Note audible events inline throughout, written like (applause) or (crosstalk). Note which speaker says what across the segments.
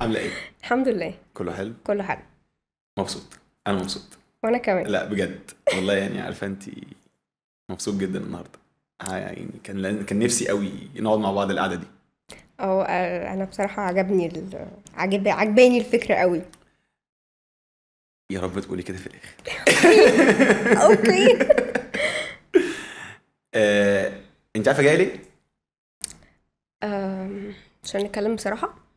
Speaker 1: عامله ايه؟ الحمد لله كله حلو؟ كله حلو مبسوط انا مبسوط وانا كمان لا بجد والله يعني عارفه انت مبسوط جدا النهارده آه، يعني كان كان نفسي قوي نقعد مع بعض القعده دي
Speaker 2: اه انا بصراحه عجبني ال... عجب عجباني الفكره قوي
Speaker 1: يا رب تقولي كده في الاخر اوكي (laughs) آه، انت عارفه جايه ليه؟
Speaker 2: عشان نتكلم بصراحه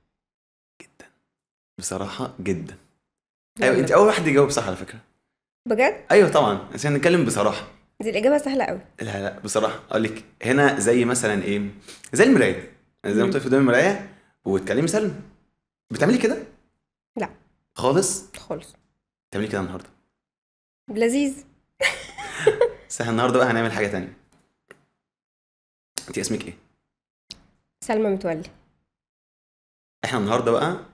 Speaker 1: بصراحه جدا
Speaker 2: ايوه انت اول واحد
Speaker 1: يجاوب صح على فكره بجد ايوه طبعا عشان نتكلم بصراحه
Speaker 2: دي الاجابه سهله قوي
Speaker 1: لا لا بصراحه اقول لك هنا زي مثلا ايه زي المرايه زي ما تقفي قدام المرايه وتكلمي سلم بتعملي كده لا خالص خالص بتعملي كده النهارده لذيذ بس احنا النهارده بقى هنعمل حاجه تانية انت اسمك ايه
Speaker 2: سلمى متولي
Speaker 1: احنا النهارده بقى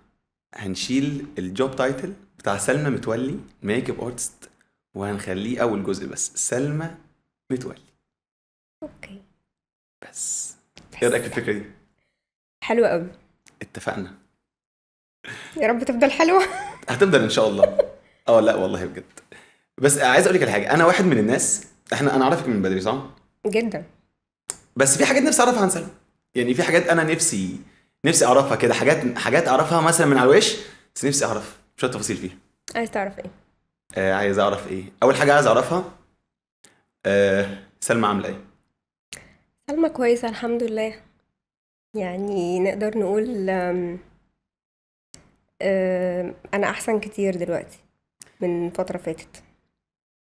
Speaker 1: هنشيل الجوب تايتل بتاع سلمى متولي ميك اب ارتست وهنخليه اول جزء بس سلمى متولي اوكي بس ايه رايك في الفكره دي حلوه قوي اتفقنا
Speaker 2: يا رب تفضل حلوه
Speaker 1: هتفضل ان شاء الله (laughs) اه لا والله بجد بس عايز اقول لك على حاجه انا واحد من الناس احنا انا اعرفك من بدري صح جدا بس في حاجات نفسي اعرفها عن سلمى يعني في حاجات انا نفسي نفسي اعرفها كده حاجات حاجات اعرفها مثلا من على الوش بس نفسي اعرف شويه تفاصيل فيها عايز تعرف ايه آه عايز اعرف ايه اول حاجه عايز اعرفها آه سلمى عامله ايه
Speaker 2: سلمى كويسه الحمد لله يعني نقدر نقول انا احسن كتير دلوقتي من فتره فاتت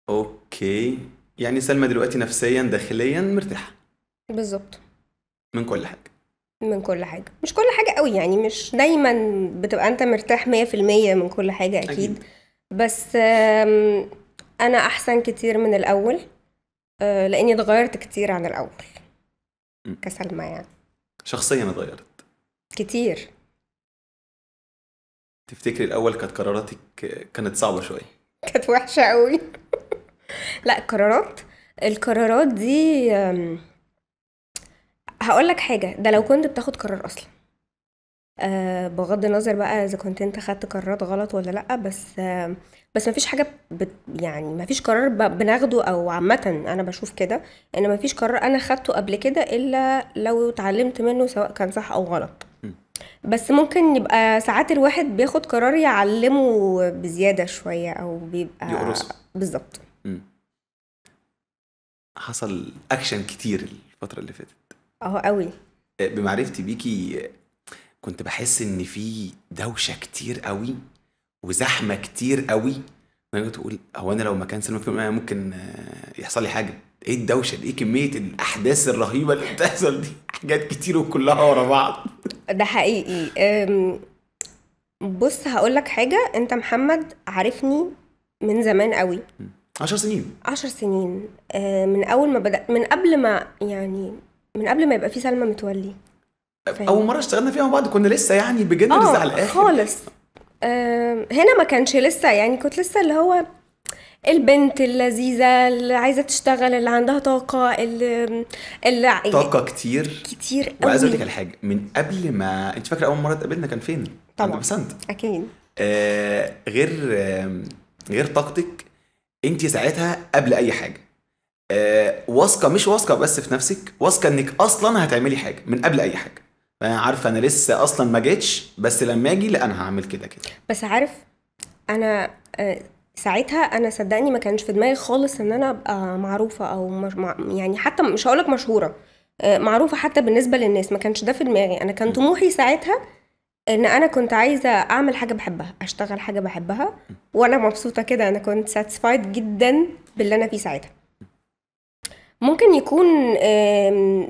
Speaker 1: اوكي يعني سلمى دلوقتي نفسيا داخليا مرتاحه بالظبط من كل حاجه
Speaker 2: من كل حاجة مش كل حاجة قوي يعني مش دايما بتبقى انت مرتاح مية في المية من كل حاجة أكيد, أكيد. بس أنا أحسن كتير من الأول آه، لأني اتغيرت كتير عن الأول م. كسلمى يعني
Speaker 1: شخصيا اتغيرت كتير تفتكري الأول كانت قراراتك كانت صعبة شوية
Speaker 2: (laughs) كانت وحشة قوي (laughs) لا قرارات القرارات دي هقول لك حاجه ده لو كنت بتاخد قرار اصلا أه بغض النظر بقى اذا كنت انت خدت قرارات غلط ولا لا بس أه بس مفيش حاجه بت يعني مفيش قرار بناخده او عامه انا بشوف كده ان مفيش قرار انا خدته قبل كده الا لو اتعلمت منه سواء كان صح او غلط بس ممكن يبقى ساعات الواحد بياخد قرار يعلمه بزياده شويه او بيبقى بالظبط
Speaker 1: حصل اكشن كتير الفتره اللي فاتت اه قوي بمعرفتي بيكي آه، كنت بحس ان في دوشه كتير قوي وزحمه كتير قوي انا كنت بقول هو انا لو مكان سلمى آه، ممكن آه، يحصل لي حاجه ايه الدوشه دي ايه كميه الاحداث الرهيبه اللي بتحصل دي (laughs) حاجات كتير وكلها ورا بعض
Speaker 2: ده حقيقي بص هقول لك حاجه انت محمد عارفني من زمان قوي عشر سنين عشر سنين من اول ما بدات من قبل ما يعني من قبل ما يبقى في سلمى متولي فهم. اول مره اشتغلنا
Speaker 1: فيها مع بعض كنا لسه يعني بجنرز آه، على الاخر
Speaker 2: خالص هنا ما كانش لسه يعني كنت لسه اللي هو البنت اللذيذه اللي عايزه تشتغل اللي عندها طاقه اللي, اللي طاقه كتير كتير قوي وعايز اقول لك على
Speaker 1: حاجه من قبل ما انت فاكره اول مره اتقابلنا كان فين؟
Speaker 2: طبعا عند بسنت اكيد
Speaker 1: آه غير آه غير طاقتك انت ساعتها قبل اي حاجه آه، واثقه مش واثقه بس في نفسك واثقه انك اصلا هتعملي حاجه من قبل اي حاجه فانا يعني عارفه انا لسه اصلا ما جيتش بس لما اجي لا انا هعمل كده كده
Speaker 2: بس عارف انا آه، ساعتها انا صدقني ما كانش في دماغي خالص ان انا ابقى معروفه او مش مع يعني حتى مش هقولك مشهوره آه، معروفه حتى بالنسبه للناس ما كانش ده في دماغي انا كان طموحي ساعتها ان انا كنت عايزه اعمل حاجه بحبها اشتغل حاجه بحبها وانا مبسوطه كده انا كنت ساتسفايد جدا باللي انا فيه ساعتها ممكن يكون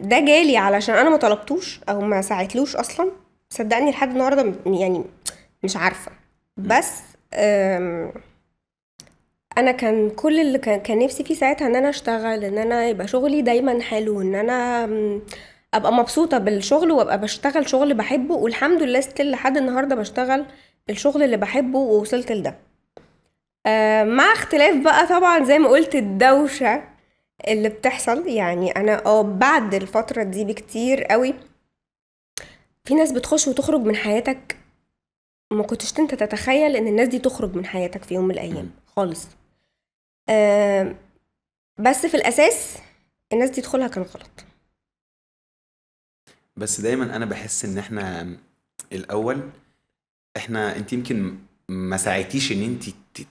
Speaker 2: ده جالي علشان انا ما طلبتوش او ما ساعتلوش اصلا صدقني لحد النهارده يعني مش عارفه بس انا كان كل اللي كان نفسي فيه ساعتها ان انا اشتغل ان انا يبقى شغلي دايما حلو ان انا ابقى مبسوطه بالشغل وابقى بشتغل شغل بحبه والحمد لله ستيل لحد النهارده بشتغل الشغل اللي بحبه ووصلت لده آه، مع اختلاف بقى طبعا زي ما قلت الدوشه اللي بتحصل يعني انا اه بعد الفتره دي بكتير قوي في ناس بتخش وتخرج من حياتك ما كنتش انت تتخيل ان الناس دي تخرج من حياتك في يوم من الايام خالص آه بس في الاساس الناس دي دخولها كان غلط
Speaker 1: بس دايما انا بحس ان احنا الاول احنا انت يمكن ما ساعدتيش ان انت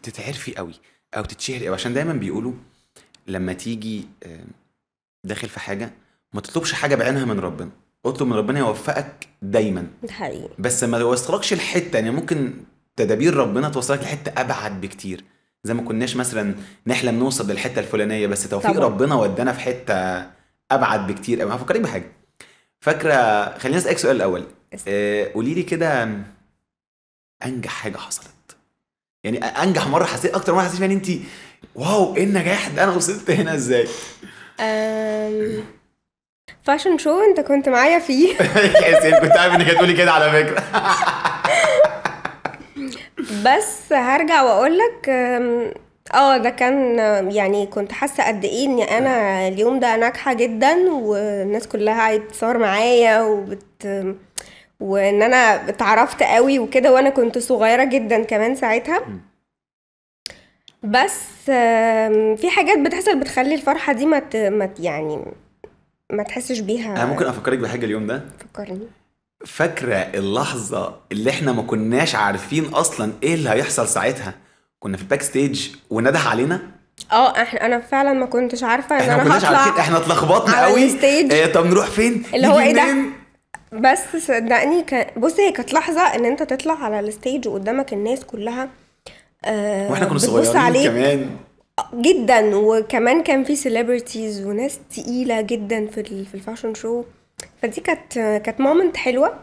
Speaker 1: تتعرفي قوي او تتشهري قوي عشان دايما بيقولوا لما تيجي داخل في حاجه ما تطلبش حاجه بعينها من ربنا اطلب من ربنا يوفقك دايما حقيقي بس ما يوصلكش الحته يعني ممكن تدابير ربنا توصلك لحته ابعد بكتير زي ما كناش مثلا نحلم نوصل للحته الفلانيه بس توفيق طبعا. ربنا ودانا في حته ابعد بكتير قوي هفكرك بحاجه فاكره خلينا اسالك سؤال الاول آه قولي لي كده انجح حاجه حصلت يعني انجح مره حسيت اكتر مره حسيت ان انت واو ايه النجاح ده انا وصلت هنا ازاي
Speaker 2: فاشن شو انت كنت معايا فيه
Speaker 1: (laughs) كنت عارف انك هتقولي كده على فكره
Speaker 2: بس هرجع واقول لك اه ده كان يعني كنت حاسه قد ايه اني انا اليوم ده ناجحه جدا والناس كلها قاعده تتصور معايا وبت وان انا اتعرفت قوي وكده وانا كنت صغيره جدا كمان ساعتها بس في حاجات بتحصل بتخلي الفرحه دي ما يعني ما تحسش بيها انا ممكن افكرك
Speaker 1: بحاجه اليوم ده فكرني فاكره اللحظه اللي احنا ما كناش عارفين اصلا ايه اللي هيحصل ساعتها كنا في الباك ستيج وندح علينا
Speaker 2: اه احنا انا فعلا ما كنتش عارفه ان احنا انا هطلع عارفين
Speaker 1: احنا اتلخبطنا قوي إيه طب نروح فين
Speaker 2: اللي هو ايه ده بس صدقني بصي بص هي كانت لحظه ان انت تطلع على الستيج وقدامك الناس كلها آه واحنا كنا صغيرين عليك كمان جدا وكمان كان في سيلبرتيز وناس تقيله جدا في في الفاشن شو فدي كانت كانت مومنت حلوه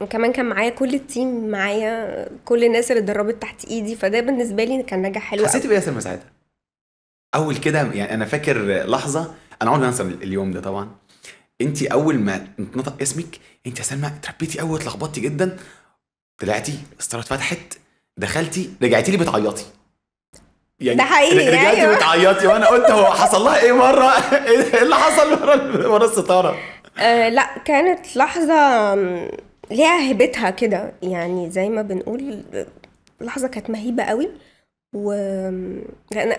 Speaker 2: وكمان كان معايا كل التيم معايا كل الناس اللي اتدربت تحت ايدي فده بالنسبه لي كان نجاح حلو حسيت
Speaker 1: بايه سلمى ساعتها؟ اول كده يعني انا فاكر لحظه انا عمري ما انسى اليوم ده طبعا انت اول ما نطق اسمك انت يا سلمى اتربيتي قوي اتلخبطتي جدا طلعتي الستارت فتحت دخلتي رجعتي لي بتعيطي يعني ده حقيقي رجعتي أيوة. بتعيطي وانا قلت هو حصل لها ايه مره (laughs) ايه اللي حصل ورا ورا الستاره
Speaker 2: آه لا كانت لحظه ليها هيبتها كده يعني زي ما بنقول لحظه كانت مهيبه قوي و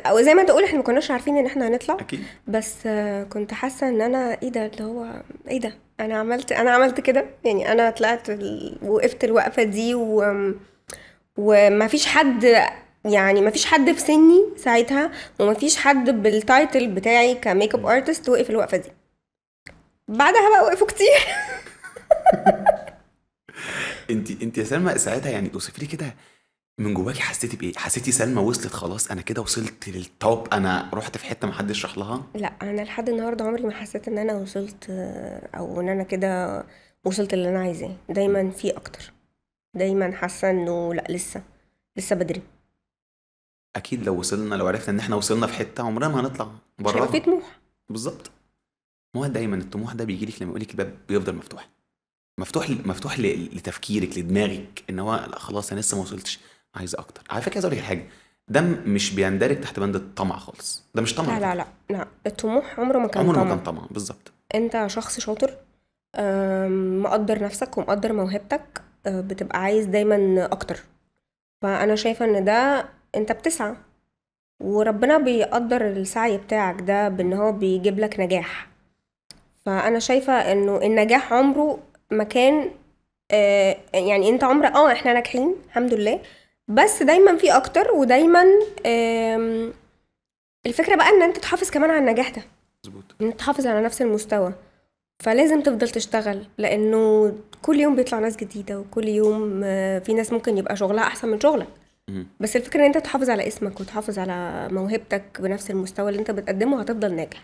Speaker 2: او زي ما تقول احنا ما كناش عارفين ان احنا هنطلع أكيد. بس آه، كنت حاسه ان انا ايه ده اللي هو ايه ده انا عملت انا عملت كده يعني انا طلعت وقفت الوقفه دي و وما فيش حد يعني ما فيش حد في سني ساعتها وما فيش حد بالتايتل بتاعي كميك اب ارتست وقف الوقفه دي بعدها بقى وقفوا كتير (laughs)
Speaker 1: انت انت يا سلمى ساعتها يعني توصفي لي كده من جواكي حسيتي بايه؟ حسيتي سلمى وصلت خلاص انا كده وصلت للتوب انا رحت في حته ما حدش راح لها؟
Speaker 2: لا انا لحد النهارده عمري ما حسيت ان انا وصلت او ان انا كده وصلت اللي انا عايزاه، دايما في اكتر. دايما حاسه انه لا لسه لسه بدري
Speaker 1: اكيد لو وصلنا لو عرفنا ان احنا وصلنا في حته عمرنا ما هنطلع بره في طموح بالظبط ما هو دايما الطموح ده بيجي لك لما يقول لك الباب بيفضل مفتوح مفتوح مفتوح لتفكيرك لدماغك ان هو لا خلاص انا لسه ما وصلتش عايز اكتر على فكره عايز اقول لك حاجه ده مش بيندرج تحت بند الطمع خالص ده
Speaker 2: مش طمع لا لا لا لا الطموح عمره ما كان عمره ما كان طمع بالظبط انت شخص شاطر مقدر نفسك ومقدر موهبتك بتبقى عايز دايما اكتر فانا شايفه ان ده انت بتسعى وربنا بيقدر السعي بتاعك ده بان هو بيجيب لك نجاح فانا شايفه انه النجاح عمره مكان آه، يعني انت عمره اه احنا ناجحين الحمد لله بس دايما في اكتر ودايما الفكره بقى ان انت تحافظ كمان على النجاح ده مظبوط ان انت تحافظ على نفس المستوى فلازم تفضل تشتغل لانه كل يوم بيطلع ناس جديده وكل يوم آه، في ناس ممكن يبقى شغلها احسن من شغلك بس الفكره ان انت تحافظ على اسمك وتحافظ على موهبتك بنفس المستوى اللي انت بتقدمه هتفضل ناجح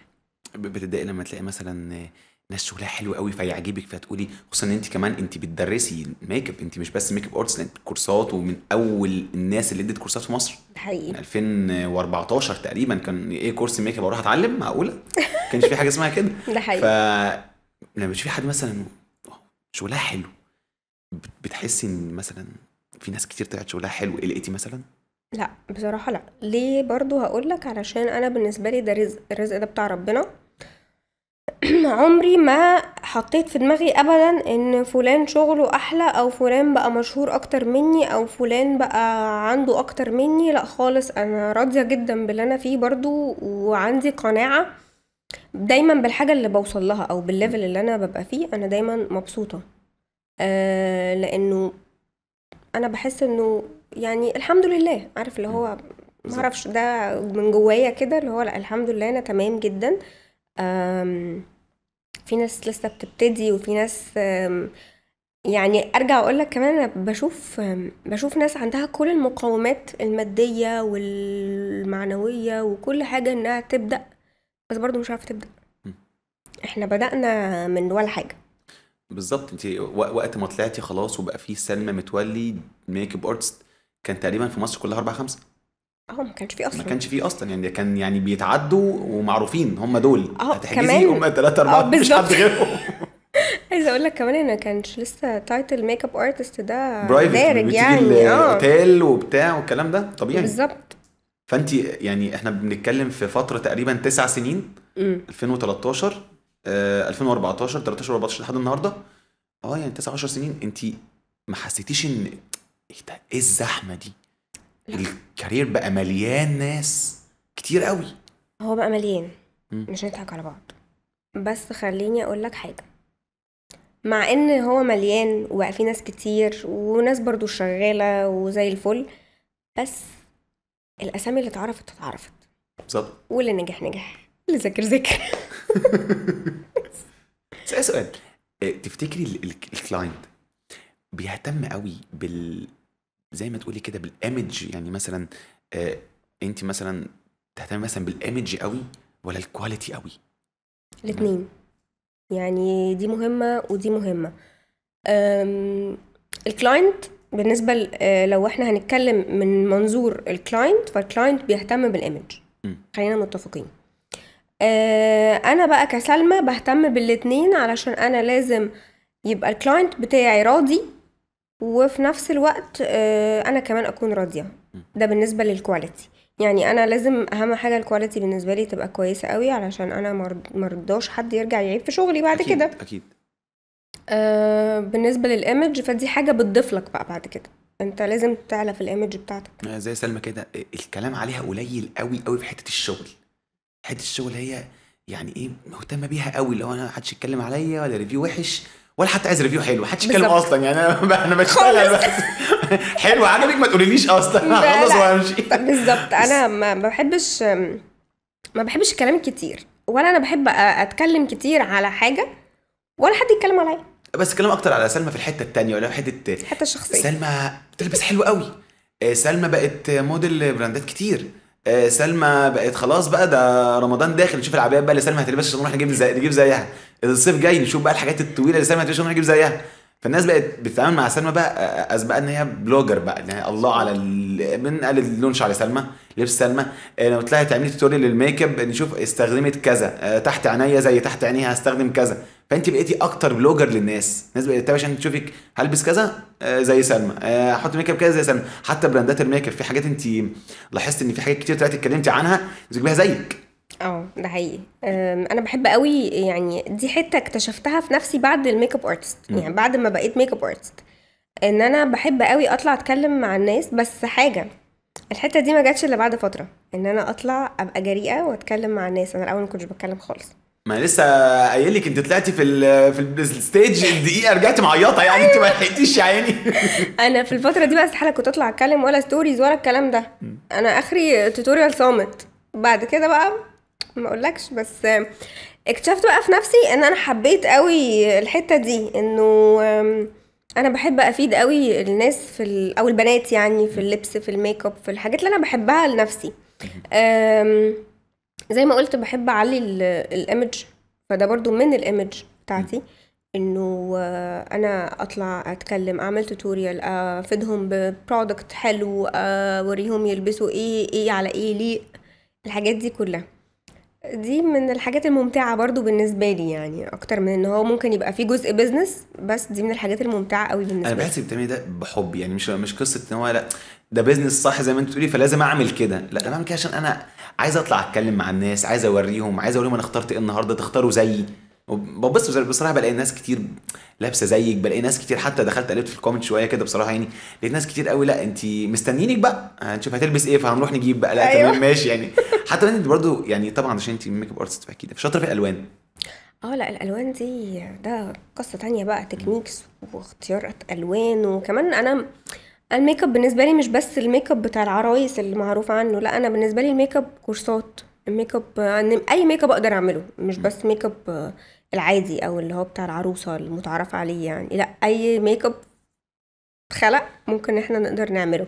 Speaker 1: بتضايق لما تلاقي مثلا آه، ناس شغلها حلو قوي فيعجبك فتقولي خصوصا ان انت كمان انت بتدرسي ميك اب انت مش بس ميك اب ارتست انت كورسات ومن اول الناس اللي ادت كورسات في مصر ده حقيقي من 2014 تقريبا كان ايه كورس ميك اب اروح اتعلم معقوله ما (laughs) كانش في حاجه اسمها كده ده حقيقي ف لما بتشوفي حد مثلا شغلها حلو بتحسي ان مثلا في ناس كتير طلعت شغلها حلو قلقتي إيه مثلا
Speaker 2: لا بصراحة لا ليه برضو هقولك علشان أنا بالنسبة لي ده رزق الرزق ده بتاع ربنا (clears throat) عمري ما حطيت في دماغي أبدا إن فلان شغله أحلى أو فلان بقى مشهور أكتر مني أو فلان بقى عنده أكتر مني لا خالص أنا راضية جدا باللي أنا فيه برضو وعندي قناعة دايمًا بالحاجة اللي بوصل لها أو بالليفل اللي أنا ببقى فيه أنا دايمًا مبسوطة، آه لإنه أنا بحس إنه يعني الحمد لله، عارف اللي هو ما أعرفش ده من جوايا كده اللي هو لأ الحمد لله أنا تمام جدًا، آمم في ناس لسه بتبتدي وفي ناس يعني أرجع أقول لك كمان أنا بشوف بشوف ناس عندها كل المقومات المادية والمعنوية وكل حاجة إنها تبدأ بس برضو مش عارفه تبدا احنا بدانا من ولا حاجه
Speaker 1: بالظبط انت وقت ما طلعتي خلاص وبقى في سلمى متولي ميك اب ارتست كان تقريبا في مصر كلها اربعه خمسه
Speaker 2: اه ما كانش فيه اصلا ما كانش
Speaker 1: فيه اصلا يعني كان يعني بيتعدوا ومعروفين هم دول اه هتحجزي هم ثلاثه اربعه اه، مش حد غيرهم
Speaker 2: (laughs) عايزه اقول لك كمان ان كانش لسه تايتل ميك اب ارتست ده دارج يعني اه
Speaker 1: وبتاع والكلام ده طبيعي بالظبط فانت يعني احنا بنتكلم في فتره تقريبا تسع سنين م. 2013 آه 2014 13 14 لحد النهارده اه يعني 9 10 سنين انت ما حسيتيش ان ايه ده ايه الزحمه دي الكارير بقى مليان ناس كتير قوي
Speaker 2: هو بقى مليان مش هنضحك على بعض بس خليني اقول لك حاجه مع ان هو مليان وبقى فيه ناس كتير وناس برضو شغاله وزي الفل بس الاسامي اللي اتعرفت اتعرفت بالظبط واللي نجح نجح اللي ذاكر ذاكر (laughs)
Speaker 1: سؤال سؤال آه، تفتكري الكلاينت بيهتم قوي بال زي ما تقولي كده بالايمج يعني مثلا آه، انت مثلا تهتمي مثلا بالايمج قوي ولا الكواليتي قوي
Speaker 2: الاثنين يعني دي مهمه ودي مهمه الكلاينت بالنسبه آه، لو احنا هنتكلم من منظور الكلاينت فالكلاينت بيهتم بالايمج خلينا متفقين آه، انا بقى كسلمى بهتم بالاتنين علشان انا لازم يبقى الكلاينت بتاعي راضي وفي نفس الوقت آه، انا كمان اكون راضيه ده بالنسبه للكواليتي يعني انا لازم اهم حاجه الكواليتي بالنسبه لي تبقى كويسه قوي علشان انا مرضاش حد يرجع يعيب في شغلي بعد كده اكيد آه، بالنسبه للايمج فدي حاجه بتضيف لك بقى بعد كده انت لازم تعلى في الايمج بتاعتك
Speaker 1: آه، زي سلمى كده آه، الكلام عليها قليل قوي قوي في حته الشغل حته الشغل هي يعني ايه مهتمه بيها قوي لو انا ما حدش يتكلم عليا ولا ريفيو وحش ولا حتى عايز ريفيو حلو محدش يتكلم اصلا يعني انا (laughs) انا بشتغل حلو عجبك ما تقوليليش اصلا هخلص وامشي بالظبط
Speaker 2: انا ما بحبش ما بحبش الكلام كتير ولا انا بحب اتكلم كتير على حاجه ولا حد يتكلم عليا
Speaker 1: بس كلام اكتر على سلمى في الحته التانية ولا حته الحته الشخصيه سلمى بتلبس حلو قوي آه، سلمى بقت موديل براندات كتير آه، سلمى بقت خلاص بقى ده رمضان داخل نشوف العبايات بقى اللي سلمى هتلبسها عشان نروح نجيب زي نجيب زيها الصيف جاي نشوف بقى الحاجات الطويله اللي سلمى هتلبسها عشان نجيب زيها فالناس بقت بتتعامل مع سلمى بقى اسبقها ان هي بلوجر بقى يعني الله على من قال اللونش على سلمى لبس سلمى آه، لو طلعت تعملي توتوريال للميك اب نشوف استخدمت كذا آه، تحت عينيا زي تحت عينيها هستخدم كذا فانت بقيتي اكتر بلوجر للناس الناس بقت عشان تشوفك هلبس كذا آه، زي سلمى احط ميك اب كذا زي سلمى حتى براندات الميك اب في حاجات انت لاحظت ان في حاجات كتير طلعت اتكلمتي عنها بيها
Speaker 2: زيك اه ده حقيقي انا بحب قوي يعني دي حته اكتشفتها في نفسي بعد الميك اب ارتست يعني بعد ما بقيت ميك اب ارتست ان انا بحب قوي اطلع اتكلم مع الناس بس حاجه الحته دي ما جاتش الا بعد فتره ان انا اطلع ابقى جريئه واتكلم مع الناس انا الاول ما كنتش بتكلم خالص
Speaker 1: ما لسه قايل لك انت طلعتي في الـ في الستيج الدقيقه رجعتي معيطه يعني انت ما لحقتيش يا عيني (laughs)
Speaker 2: انا في الفتره دي بقى استحاله كنت اطلع اتكلم ولا ستوريز ولا الكلام ده انا اخري توتوريال صامت بعد كده بقى ما اقولكش بس اكتشفت بقى في نفسي ان انا حبيت قوي الحتة دي انه انا بحب افيد قوي الناس في ال... او البنات يعني في اللبس في الميك اب في الحاجات اللي انا بحبها لنفسي أم، زي ما قلت بحب اعلي ال- الايمج فده برضو من الايمج بتاعتي انه انا اطلع اتكلم اعمل توتوريال افيدهم ببرودكت حلو اوريهم يلبسوا ايه ايه على ايه ليه الحاجات دي كلها دي من الحاجات الممتعة برضو بالنسبة لي يعني أكتر من إن هو ممكن يبقى فيه جزء بيزنس بس دي من الحاجات الممتعة قوي بالنسبة لي أنا بحس
Speaker 1: بتعملي ده بحب يعني مش مش قصة إن هو لا ده بيزنس صح زي ما أنت بتقولي فلازم أعمل كده لا أنا بعمل كده عشان أنا عايز أطلع أتكلم مع الناس عايز أوريهم عايز أوريهم أنا اخترت إيه النهاردة تختاروا زيي ببص بصراحه بلاقي ناس كتير لابسه زيك بلاقي ناس كتير حتى دخلت قلبت في الكومنت شويه كده بصراحه يعني لقيت ناس كتير قوي لا انت مستنيينك بقى هنشوف هتلبس ايه فهنروح نجيب بقى لا أيوة. تمام ماشي يعني (laughs) حتى انت برضو يعني طبعا عشان انت ميك اب ارتست فاكيد شاطره في الالوان
Speaker 2: اه لا الالوان دي ده قصه تانية بقى تكنيكس واختيار الوان وكمان انا الميك اب بالنسبه لي مش بس الميك اب بتاع العرايس اللي معروف عنه لا انا بالنسبه لي الميك اب كورسات الميك اب اي ميك اب اقدر اعمله مش بس ميك اب العادي او اللي هو بتاع العروسه المتعارف عليه يعني لا اي ميك اب اتخلق ممكن احنا نقدر نعمله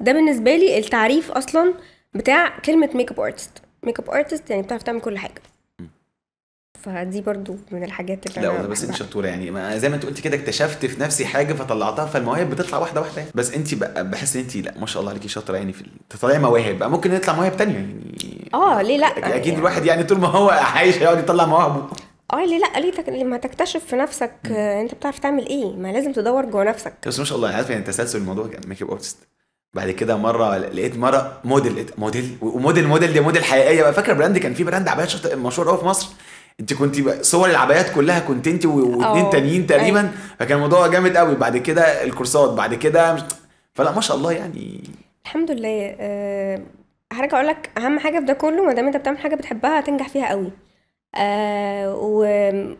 Speaker 2: ده بالنسبه لي التعريف اصلا بتاع كلمه ميك اب ارتست ميك اب ارتست يعني بتعرف تعمل كل حاجه فدي برضو من الحاجات اللي لا أنا
Speaker 1: بس انت شطوره يعني ما زي ما انت قلتي كده اكتشفت في نفسي حاجه فطلعتها فالمواهب بتطلع واحده واحده يعني بس انت بحس ان انت لا ما شاء الله عليكي شاطره يعني في تطلعي مواهب ممكن يطلع مواهب تانية يعني
Speaker 2: اه ليه لا اكيد يعني.
Speaker 1: الواحد يعني طول ما هو عايش هيقعد يطلع مواهبه
Speaker 2: اه ليه لا ليه تك... لما تكتشف في نفسك م. آه، انت بتعرف تعمل ايه ما لازم تدور جوه نفسك
Speaker 1: بس ما شاء الله عارف يعني تسلسل الموضوع كان ميك اب ارتست بعد كده مره لقيت مره موديل لقيت موديل وموديل موديل دي موديل حقيقيه بقى فاكره براند كان في براند عبايات مشهور قوي في مصر انت كنت صور العبايات كلها كنت انت واثنين آه، تانيين تقريبا أيوة. فكان الموضوع جامد قوي بعد كده الكورسات بعد كده مش... فلا ما شاء الله يعني
Speaker 2: الحمد لله أه هرجع اقول لك اهم حاجه في ده كله ما دام انت بتعمل حاجه بتحبها هتنجح فيها قوي آه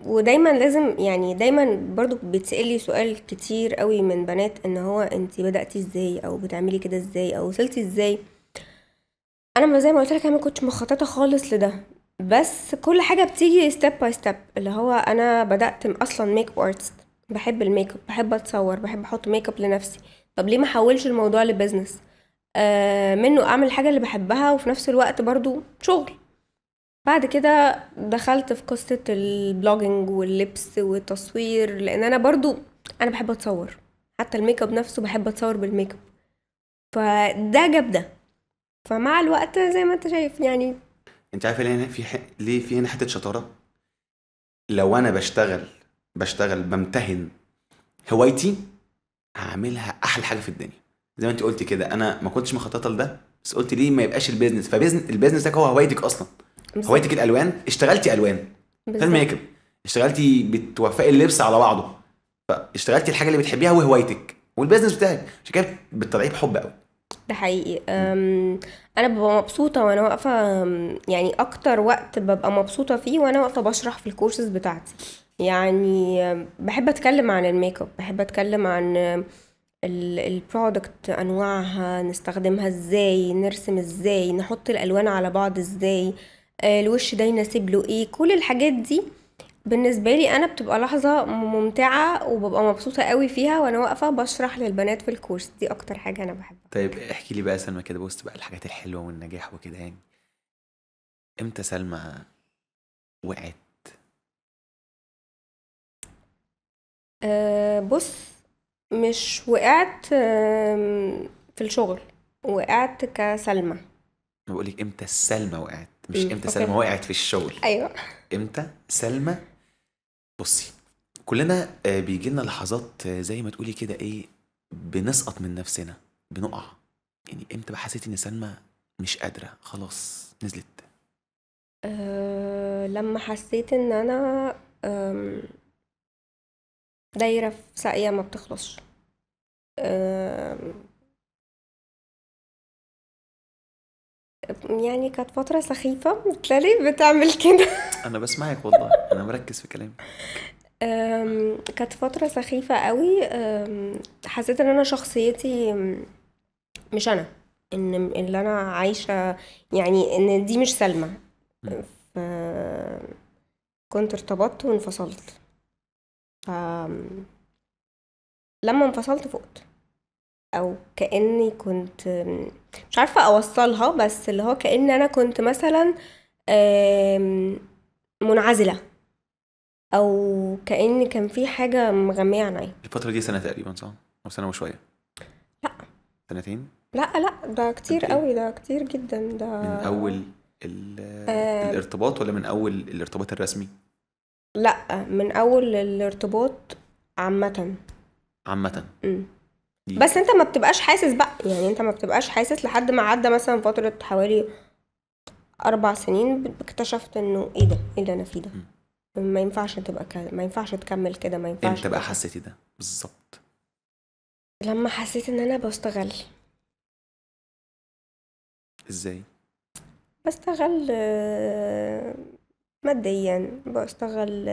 Speaker 2: ودايما لازم يعني دايما برضو بيتسألي سؤال كتير قوي من بنات ان هو انت بدأتي ازاي او بتعملي كده ازاي او وصلتي ازاي انا ما زي ما قلت لك انا كنتش مخططه خالص لده بس كل حاجه بتيجي ستيب باي ستيب اللي هو انا بدات اصلا ميك اب ارتست بحب الميك اب بحب اتصور بحب احط ميك اب لنفسي طب ليه ما احولش الموضوع لبزنس آه منه اعمل حاجه اللي بحبها وفي نفس الوقت برضو شغل بعد كده دخلت في قصة البلوجينج واللبس والتصوير لان انا برضو انا بحب اتصور حتى الميك اب نفسه بحب اتصور بالميك اب فده جاب ده فمع الوقت زي ما انت شايف يعني
Speaker 1: انت عارفه ليه هنا في ح... ليه في هنا حته شطاره لو انا بشتغل بشتغل بمتهن هوايتي هعملها احلى حاجه في الدنيا زي ما انت قلتي كده انا ما كنتش مخططه لده بس قلت ليه ما يبقاش البيزنس فبيزنس البيزنس ده هو هوايتك اصلا هوايتك الالوان اشتغلتي الوان فيلم ميك اب اشتغلتي بتوفقي اللبس على بعضه فاشتغلتي الحاجه اللي بتحبيها وهوايتك والبيزنس بتاعك عشان كده بتطلعيه
Speaker 2: بحب قوي ده حقيقي انا ببقى مبسوطه وانا واقفه يعني اكتر وقت ببقى مبسوطه فيه وانا واقفه بشرح في الكورسز بتاعتي يعني بحب اتكلم عن الميك اب بحب اتكلم عن البرودكت انواعها نستخدمها ازاي نرسم ازاي نحط الالوان على بعض ازاي آه، الوش ده يناسب له ايه كل الحاجات دي بالنسبة لي أنا بتبقى لحظة ممتعة وببقى مبسوطة قوي فيها وأنا واقفة بشرح للبنات في الكورس دي أكتر حاجة أنا بحبها
Speaker 1: طيب احكي لي بقى سلمى كده بوست بقى الحاجات الحلوة والنجاح وكده يعني إمتى سلمى وقعت؟
Speaker 2: أه بص مش وقعت في الشغل وقعت كسلمى
Speaker 1: بقول لك إمتى سلمى وقعت؟ مش امتى سلمى وقعت في الشغل ايوه امتى سلمى بصي كلنا آه، بيجي لنا لحظات آه، زي ما تقولي كده ايه بنسقط من نفسنا بنقع يعني امتى بقى حسيتي ان سلمى مش قادره خلاص نزلت
Speaker 2: أه لما حسيت ان انا دايره في ساقيه ما بتخلصش أه
Speaker 3: يعني كانت فترة سخيفة
Speaker 2: بتلاقي بتعمل كده (laughs)
Speaker 1: أنا بسمعك والله أنا مركز في كلامك
Speaker 2: كانت فترة سخيفة قوي حسيت إن أنا شخصيتي مش أنا إن اللي أنا عايشة يعني إن دي مش سلمى كنت ارتبطت وانفصلت ف لما انفصلت فقت او كاني كنت مش عارفه اوصلها بس اللي هو كان انا كنت مثلا منعزله او كان كان في حاجه مغميه عينيا
Speaker 1: الفتره دي سنه تقريبا صح او سنه وشويه لا سنتين
Speaker 2: لا لا ده كتير قوي ده كتير جدا ده من اول آه
Speaker 1: الارتباط ولا من اول الارتباط الرسمي
Speaker 2: لا من اول الارتباط عامه عامه بس انت ما بتبقاش حاسس بقى يعني انت ما بتبقاش حاسس لحد ما عدى مثلا فتره حوالي اربع سنين اكتشفت انه ايه ده ايه اللي انا فيه ده ما ينفعش تبقى كده ما ينفعش تكمل كده ما ينفعش امتى
Speaker 1: بقى حسيتي ده بالظبط
Speaker 2: لما حسيت ان انا بستغل ازاي بستغل ماديا بستغل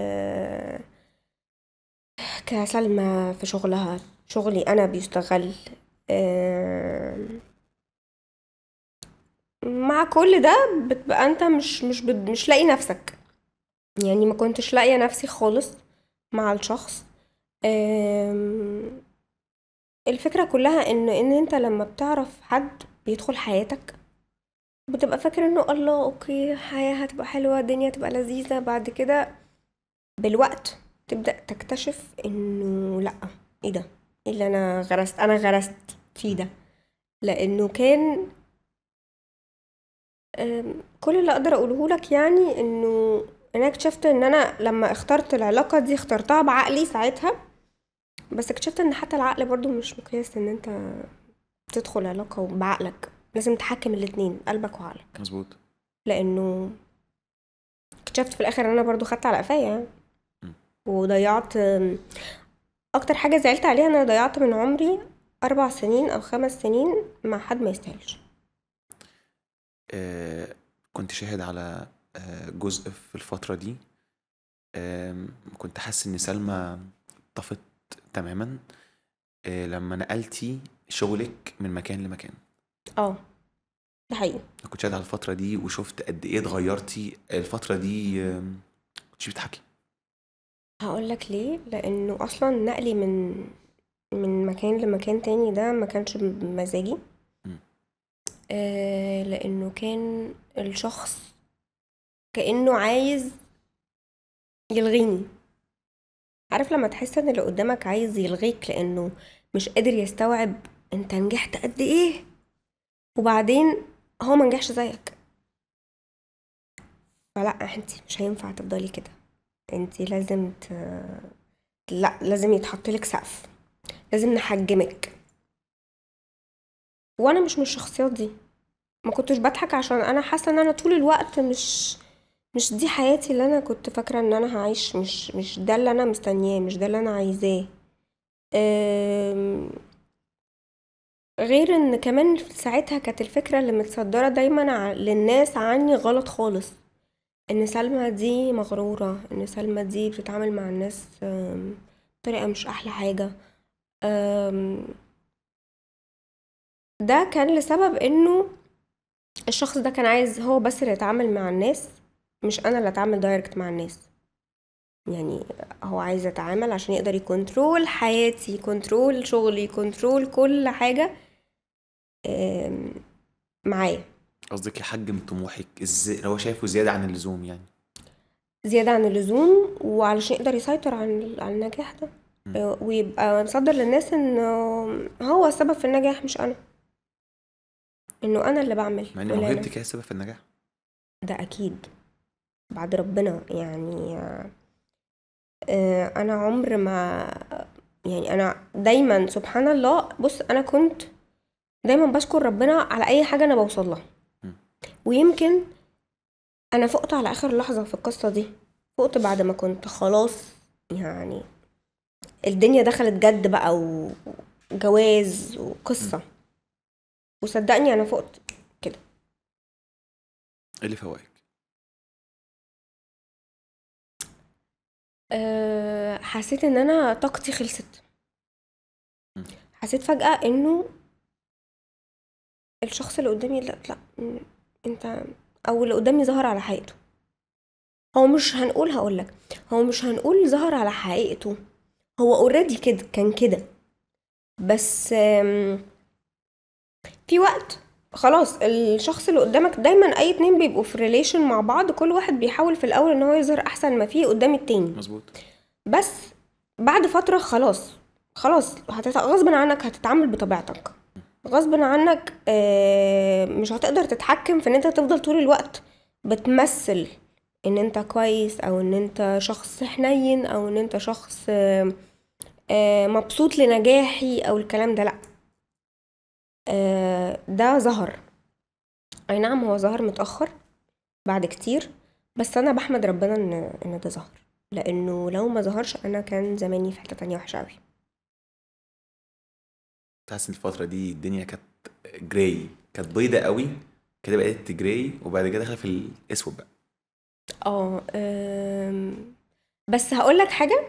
Speaker 2: كسلمى في شغلها شغلي أنا بيستغل مع كل ده بتبقى أنت مش مش مش لاقي نفسك يعني ما كنتش لاقية نفسي خالص مع الشخص الفكرة كلها إن إن أنت لما بتعرف حد بيدخل حياتك بتبقى فاكر انه الله اوكي الحياة هتبقى حلوة الدنيا هتبقى لذيذة بعد كده بالوقت تبدأ تكتشف انه لأ ايه ده اللي انا غرست انا غرست فيه ده لانه كان كل اللي اقدر اقوله لك يعني انه انا اكتشفت ان انا لما اخترت العلاقه دي اخترتها بعقلي ساعتها بس اكتشفت ان حتى العقل برضو مش مقياس ان انت تدخل علاقه بعقلك لازم تحكم الاتنين قلبك وعقلك مظبوط لانه اكتشفت في الاخر ان انا برضو خدت على قفايا يعني وضيعت اكتر حاجه زعلت عليها انا ضيعت من عمري اربع سنين او خمس سنين مع حد ما يستاهلش
Speaker 1: آه كنت شاهد على آه جزء في الفتره دي آه كنت حاسس ان سلمى طفت تماما آه لما نقلتي شغلك من مكان لمكان
Speaker 2: اه ده حقيقي
Speaker 1: كنت شاهد على الفتره دي وشفت قد ايه اتغيرتي الفتره دي آه كنتش بتحكي
Speaker 2: لك ليه، لأنه أصلًا نقلي من من مكان لمكان تاني ده ما كانش بمزاجي. آه لأنه كان الشخص كإنه عايز يلغيني. عارف لمّا تحس إن اللي قدامك عايز يلغيك لأنه مش قادر يستوعب أنت نجحت قد إيه، وبعدين هو ما نجحش زيك. فلأ، أنتِ مش هينفع تفضلي كده. انت لازم ت... لا لازم يتحط لك سقف لازم نحجمك وانا مش من الشخصيات دي ما كنتش بضحك عشان انا حاسه ان انا طول الوقت مش مش دي حياتي اللي انا كنت فاكره ان انا هعيش مش مش ده اللي انا مستنياه مش ده اللي انا عايزاه آمم، غير ان كمان ساعتها كانت الفكره اللي متصدره دايما للناس عني غلط خالص إن سلمى دي مغرورة إن سلمى دي بتتعامل مع الناس بطريقة مش أحلى حاجة ده كان لسبب إنه الشخص ده كان عايز هو بس اللي يتعامل مع الناس مش أنا اللي أتعامل دايركت مع الناس يعني هو عايز أتعامل عشان يقدر يكنترول حياتي كنترول شغلي كنترول كل حاجة آم،
Speaker 1: معايا قصدك يحجم طموحك ازاي لو شايفه زياده عن اللزوم يعني
Speaker 2: زياده عن اللزوم وعلشان يقدر يسيطر عن على النجاح ده آه، ويبقى مصدر للناس ان آه، هو السبب في النجاح مش انا انه انا اللي بعمل مع ان موهبتك
Speaker 1: هي السبب في النجاح
Speaker 2: ده اكيد بعد ربنا يعني آه، انا عمر ما يعني انا دايما سبحان الله بص انا كنت دايما بشكر ربنا على اي حاجه انا بوصل لها ويمكن انا فقت على اخر لحظه في القصه دي فقت بعد ما كنت خلاص يعني الدنيا دخلت جد بقى وجواز وقصه وصدقني انا فقت كده
Speaker 1: ايه اللي فوقك
Speaker 3: أه حسيت
Speaker 2: ان انا طاقتي خلصت حسيت فجاه انه الشخص اللي قدامي لا لا انت او اللي قدامي ظهر على حقيقته هو مش هنقول هقولك هو مش هنقول ظهر على حقيقته هو اوريدي كده كان كده بس في وقت خلاص الشخص اللي قدامك دايما اي اتنين بيبقوا في ريليشن مع بعض كل واحد بيحاول في الاول ان هو يظهر احسن ما فيه قدام التاني مظبوط بس بعد فتره خلاص خلاص غصب عنك هتتعامل بطبيعتك غصب عنك آه، مش هتقدر تتحكم في ان انت تفضل طول الوقت بتمثل ان انت كويس او ان انت شخص حنين او ان انت شخص آه، آه، مبسوط لنجاحي او الكلام ده لا ده ظهر اي نعم هو ظهر متاخر بعد كتير بس انا بحمد ربنا ان ان ده ظهر لانه لو ما ظهرش انا كان زماني في حته تانية وحشه قوي
Speaker 1: تحس ان الفتره دي الدنيا كانت جراي كانت بيضه قوي كده بقت جراي وبعد كده دخل في الاسود بقى
Speaker 2: اه بس هقول لك حاجه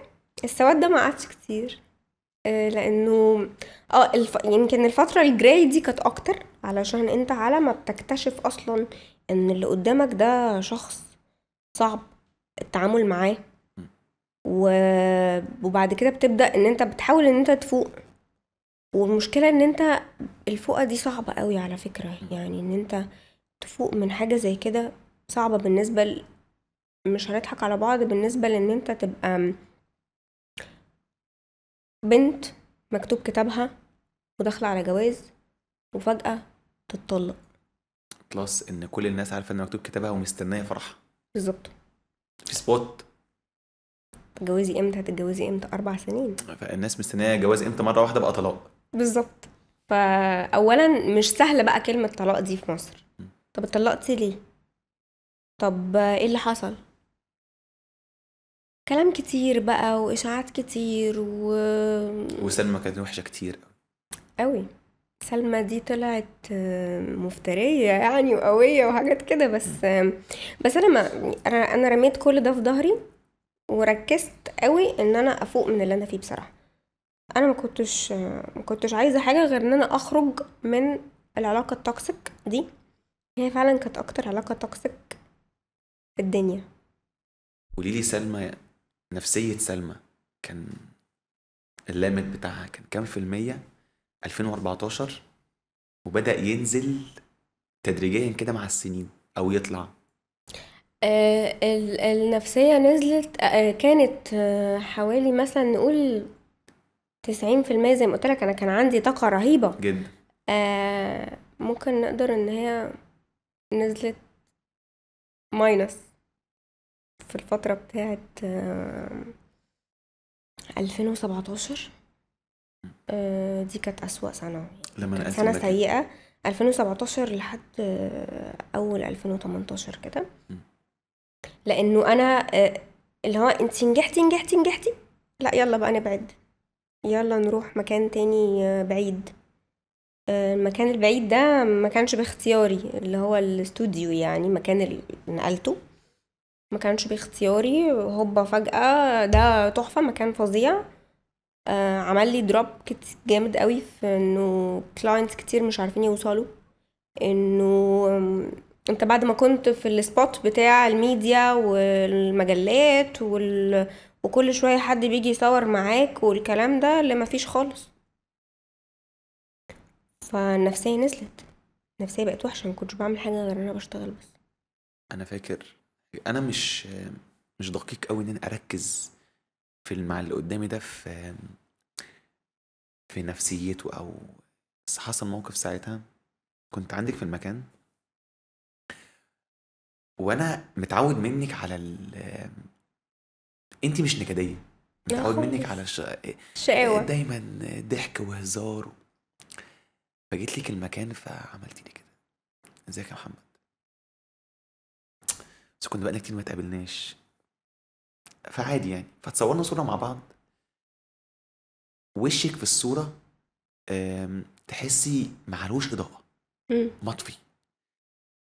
Speaker 2: السواد ده ما قعدش كتير آه، لانه اه الف... يمكن الفتره الجراي دي كانت اكتر علشان انت على ما بتكتشف اصلا ان اللي قدامك ده شخص صعب التعامل معاه و... وبعد كده بتبدا ان انت بتحاول ان انت تفوق والمشكلة إن أنت الفُقَة دي صعبة أوي على فكرة، يعني إن أنت تفوق من حاجة زي كده صعبة بالنسبة ل مش هنضحك على بعض بالنسبة لإن أنت تبقى بنت مكتوب كتابها وداخلة على جواز وفجأة تتطلّق.
Speaker 1: بلس إن كل الناس عارفة إن مكتوب كتابها ومستنية فرحها. بالظبط في سبوت
Speaker 2: تتجوزي إمتى؟ هتتجوزي إمتى؟ اربع سنين.
Speaker 1: فالناس مستنية جواز إمتى مرة واحدة بقى طلاق.
Speaker 2: بالظبط فاولا مش سهله بقى كلمه طلاق دي في مصر طب اتطلقتي ليه طب ايه اللي حصل كلام كتير بقى واشاعات كتير و
Speaker 1: وسلمى كانت وحشه كتير
Speaker 2: قوي سلمى دي طلعت آه، مفترية يعني وقوية وحاجات كده بس آه، بس أنا ما أنا رميت كل ده في ظهري وركزت قوي إن أنا أفوق من اللي أنا فيه بصراحة انا ما كنتش ما كنتش عايزه حاجه غير ان انا اخرج من العلاقه التوكسيك دي هي فعلا كانت اكتر علاقه توكسيك في الدنيا
Speaker 1: قولي لي سلمى نفسيه سلمى كان اللامت بتاعها كان كام في المية 2014 وبدأ ينزل تدريجيا كده مع السنين أو يطلع
Speaker 2: آه النفسية نزلت آه كانت آه حوالي مثلا نقول تسعين في المية زي ما قلتلك انا كان عندي طاقه رهيبه جدا آه ممكن نقدر ان هي نزلت ماينس في الفتره بتاعه آه 2017 آه دي كانت اسوا سنه لما كانت سنه لك. سيئه 2017 لحد آه، اول 2018 كده لانه انا آه، اللي هو انت نجحتي نجحتي نجحتي لا يلا بقى نبعد يلا نروح مكان تاني آه، بعيد. آه، المكان البعيد ده ما كانش باختياري، اللي هو الإستوديو يعني المكان اللي نقلته، ما كانش باختياري هوبا فجأة ده تحفة، مكان فظيع آه، عمل لي دروب جامد أوي في إنه كلاينتس كتير مش عارفين يوصلوا، إنه أنت بعد ما كنت في السبوت بتاع الميديا والمجلات وال وكل شوية حد بيجي يصور معاك والكلام ده اللي مفيش خالص فالنفسية نزلت النفسية بقت وحشة مكنتش بعمل حاجة غير أنا بشتغل بس
Speaker 1: أنا فاكر أنا مش مش دقيق أوي إن أنا أركز في مع اللي قدامي ده في في نفسيته أو بس حصل موقف ساعتها كنت عندك في المكان وانا متعود منك على انت مش نكديه متعود منك على ش... شقاوه دايما ضحك وهزار فجيت لك المكان فعملت لي كده ازيك يا محمد بس كنا بقالنا كتير ما اتقابلناش فعادي يعني فتصورنا صوره مع بعض وشك في الصوره تحسي معلوش اضاءه مطفي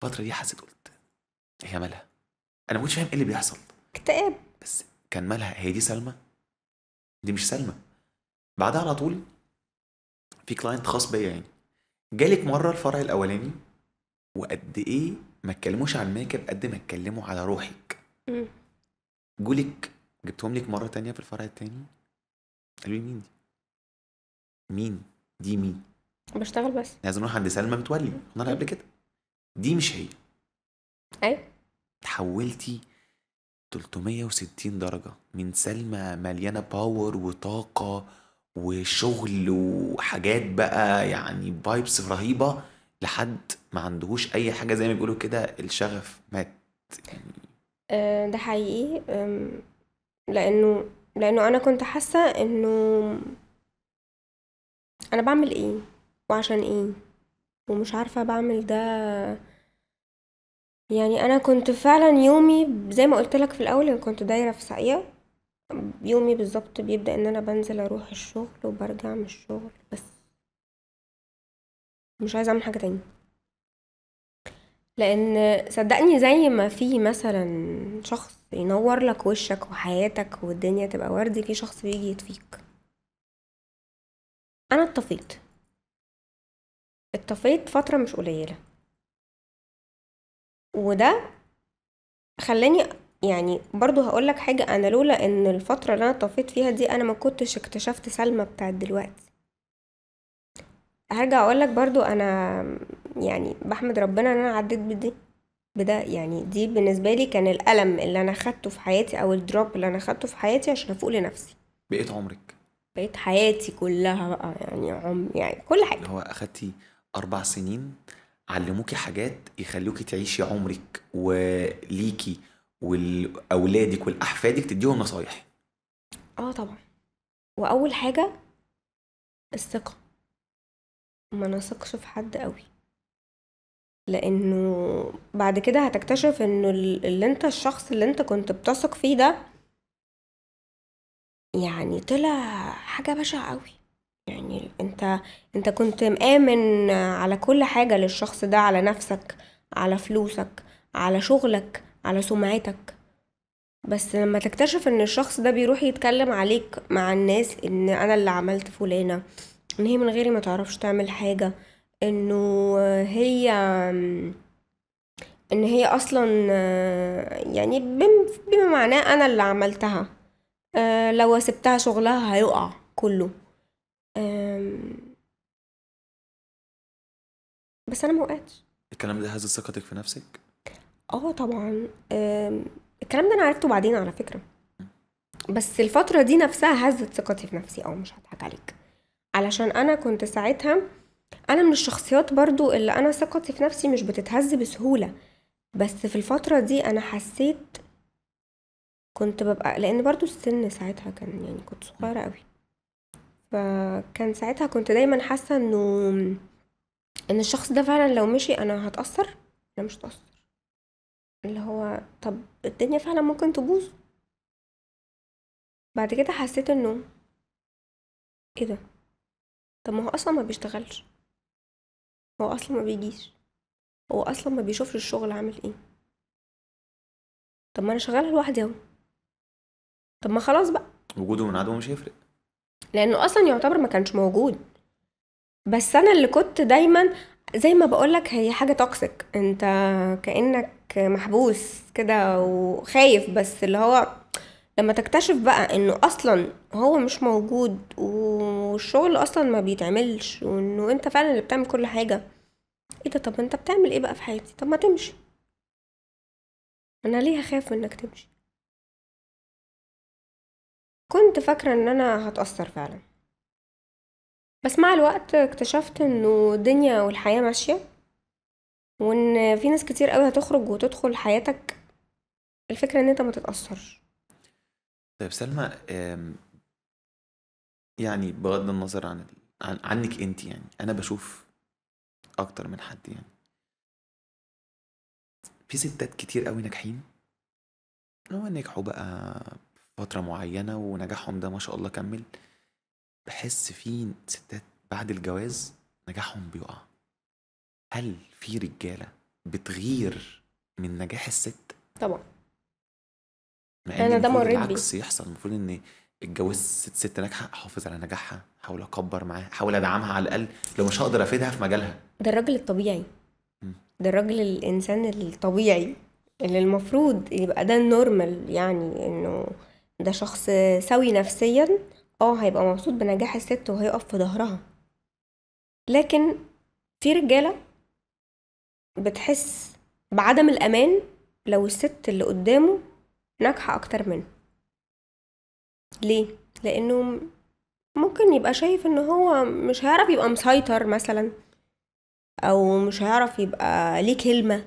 Speaker 1: الفتره دي حسيت قلت هي مالها انا ما كنتش فاهم ايه اللي بيحصل اكتئاب بس كان مالها هي دي سلمى دي مش سلمى بعدها على طول في كلاينت خاص بيا يعني جالك مره الفرع الاولاني وقد ايه ما تكلموش عن ميك اب قد ما تكلموا على روحك جولك جبتهم لك مره تانية في الفرع التاني قالوا لي مين دي مين دي مين
Speaker 3: بشتغل بس لازم
Speaker 1: يعني نروح عند سلمى متولي قلنا لها قبل كده دي مش هي ايوه تحولتي 360 درجة من سلمى مليانة باور وطاقة وشغل وحاجات بقى يعني فايبس رهيبة لحد ما عندهوش أي حاجة زي ما بيقولوا كده الشغف مات يعني
Speaker 2: آه، ده حقيقي لأنه لأنه أنا كنت حاسة إنه أنا بعمل إيه وعشان إيه ومش عارفة بعمل ده يعني أنا كنت فعلًا يومي زي ما قُلت لك في الأول أنا كنت دايرة في ساقية، يومي بالظبط بيبدأ إن أنا بنزل أروح الشغل وبرجع من الشغل بس. مش عايزة أعمل حاجة تاني. لإن صدّقني زي ما في مثلًا شخص ينوّر لك وشّك وحياتك والدنيا تبقى وردي، في شخص بيجي يطفيك. أنا اتطفيت. اتطفيت فترة مش قليلة. وده خلاني يعني برضو هقولك حاجة أنا لولا إن الفترة اللي أنا طفيت فيها دي أنا ما كنتش اكتشفت سلمى بتاعت دلوقتي هرجع أقولك برضو أنا يعني بحمد ربنا إن أنا عديت بدي بده يعني دي بالنسبة لي كان الألم اللي أنا خدته في حياتي أو الدروب اللي أنا خدته في حياتي عشان أفوق لنفسي
Speaker 1: بقيت عمرك
Speaker 2: بقيت حياتي كلها بقى يعني عم يعني كل حاجة
Speaker 1: هو أخدتي أربع سنين علموكي حاجات يخلوكي تعيشي عمرك وليكي ولأولادك ولأحفادك تديهم نصايح
Speaker 2: اه طبعا وأول حاجة الثقة ما نثقش في حد قوي لانه بعد كده هتكتشف انه اللي انت الشخص اللي انت كنت بتثق فيه ده يعني طلع حاجه بشعه قوي يعني انت انت كنت مآمن على كل حاجة للشخص ده على نفسك على فلوسك على شغلك على سمعتك بس لما تكتشف ان الشخص ده بيروح يتكلم عليك مع الناس ان انا اللي عملت فلانة ان هي من غيري ما تعرفش تعمل حاجة انه هي ان هي اصلا يعني بما معناه انا اللي عملتها آه، لو سبتها شغلها هيقع كله بس انا ما وقعتش
Speaker 1: الكلام ده هز ثقتك في نفسك
Speaker 2: اه طبعا الكلام ده انا عرفته بعدين على فكره بس الفتره دي نفسها هزت ثقتي في نفسي اه مش هضحك عليك علشان انا كنت ساعتها انا من الشخصيات برضو اللي انا ثقتي في نفسي مش بتتهز بسهوله بس في الفتره دي انا حسيت كنت ببقى لان برضو السن ساعتها كان يعني كنت صغيره قوي فكان ساعتها كنت دايما حاسه انه ان الشخص ده فعلا لو مشي انا هتاثر انا مش هتاثر اللي هو طب الدنيا فعلا ممكن تبوظ بعد كده حسيت انه
Speaker 3: ايه ده طب ما هو اصلا ما بيشتغلش
Speaker 2: هو اصلا ما بيجيش هو اصلا ما بيشوفش الشغل عامل ايه طب ما انا شغاله لوحدي اهو طب ما خلاص بقى
Speaker 1: وجوده من عدمه مش هيفرق
Speaker 2: لانه اصلا يعتبر ما كانش موجود بس انا اللي كنت دايما زي ما بقولك هي حاجه توكسيك انت كانك محبوس كده وخايف بس اللي هو لما تكتشف بقى انه اصلا هو مش موجود والشغل اصلا ما بيتعملش وانه انت فعلا اللي بتعمل كل حاجه ايه ده طب انت بتعمل ايه بقى في حياتي طب ما تمشي انا ليه
Speaker 3: هخاف انك تمشي كنت فاكرة ان انا
Speaker 2: هتأثر فعلا بس مع الوقت اكتشفت انه الدنيا والحياة ماشية وان في ناس كتير قوي هتخرج وتدخل حياتك الفكرة ان انت ما تتأثرش
Speaker 1: طيب سلمى يعني بغض النظر عن ال- عن عنك انت يعني انا بشوف اكتر من حد يعني في ستات كتير قوي ناجحين هو نجحوا بقى فترة معينة ونجاحهم ده ما شاء الله كمل بحس في ستات بعد الجواز نجاحهم بيقع هل في رجالة بتغير من نجاح الست؟ طبعا انا ده مريت بيه العكس يحصل المفروض ان اتجوزت ست ست ناجحه احافظ على نجاحها احاول اكبر معاها احاول ادعمها على الاقل لو مش هقدر افيدها في مجالها
Speaker 2: ده الراجل الطبيعي ده الراجل الانسان الطبيعي اللي المفروض يبقى ده النورمال يعني انه ده شخص سوي نفسيا اه هيبقى مبسوط بنجاح الست وهيقف في ظهرها لكن في رجالة بتحس بعدم الأمان لو الست اللي قدامه ناجحة أكتر منه ليه؟ لأنه ممكن يبقى شايف إن هو مش هيعرف يبقى مسيطر مثلا أو مش هيعرف يبقى ليه كلمة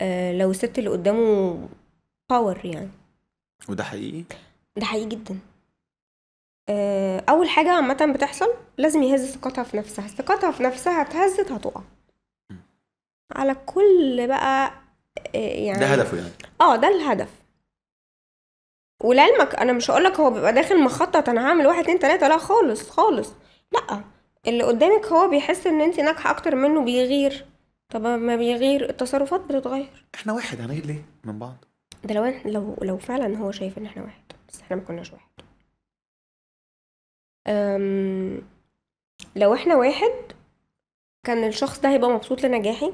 Speaker 2: آه، لو الست اللي قدامه باور يعني وده حقيقي ده حقيقي جدا آه، اول حاجه عامه بتحصل لازم يهز ثقتها في نفسها ثقتها في نفسها اتهزت هتقع على كل بقى آه، يعني ده هدفه يعني اه ده الهدف ولعلمك انا مش هقولك هو بيبقى داخل مخطط انا هعمل واحد اتنين تلاته لا خالص خالص لا اللي قدامك هو بيحس ان انت ناجحه اكتر منه بيغير طب ما بيغير التصرفات بتتغير
Speaker 1: احنا واحد هنغير ليه من بعض
Speaker 2: ده لو لو لو فعلا هو شايف ان احنا واحد بس احنا ما كناش واحد أم... لو احنا واحد كان الشخص ده هيبقى مبسوط لنجاحي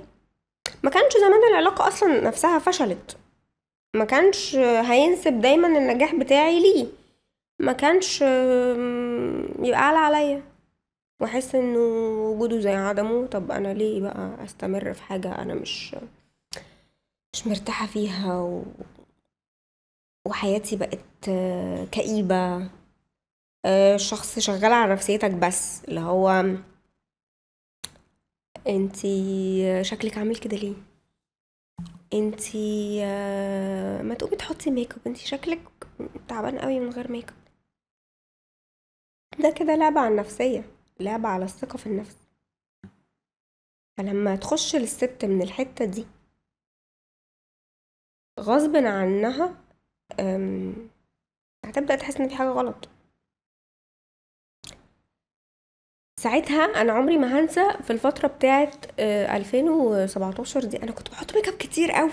Speaker 2: ما كانش زمان العلاقة اصلا نفسها فشلت ما كانش هينسب دايما النجاح بتاعي ليه ما كانش يبقى اعلى عليا واحس انه وجوده زي عدمه طب انا ليه بقى استمر في حاجة انا مش مش مرتاحة فيها و... وحياتي بقت آه، كئيبة آه، شخص شغال على نفسيتك بس اللي هو انتي آه، شكلك عامل كده ليه انتي ما تقومي تحطي ميك اب انتي شكلك تعبان قوي من غير ميك اب ده كده لعبة على النفسية لعبة على الثقة في النفس
Speaker 3: فلما تخش للست من الحتة دي غصب
Speaker 2: عنها هتبدأ تحس إن في حاجة غلط ساعتها انا عمري ما هنسى في الفتره بتاعه آه، 2017 دي انا كنت بحط ميك اب كتير قوي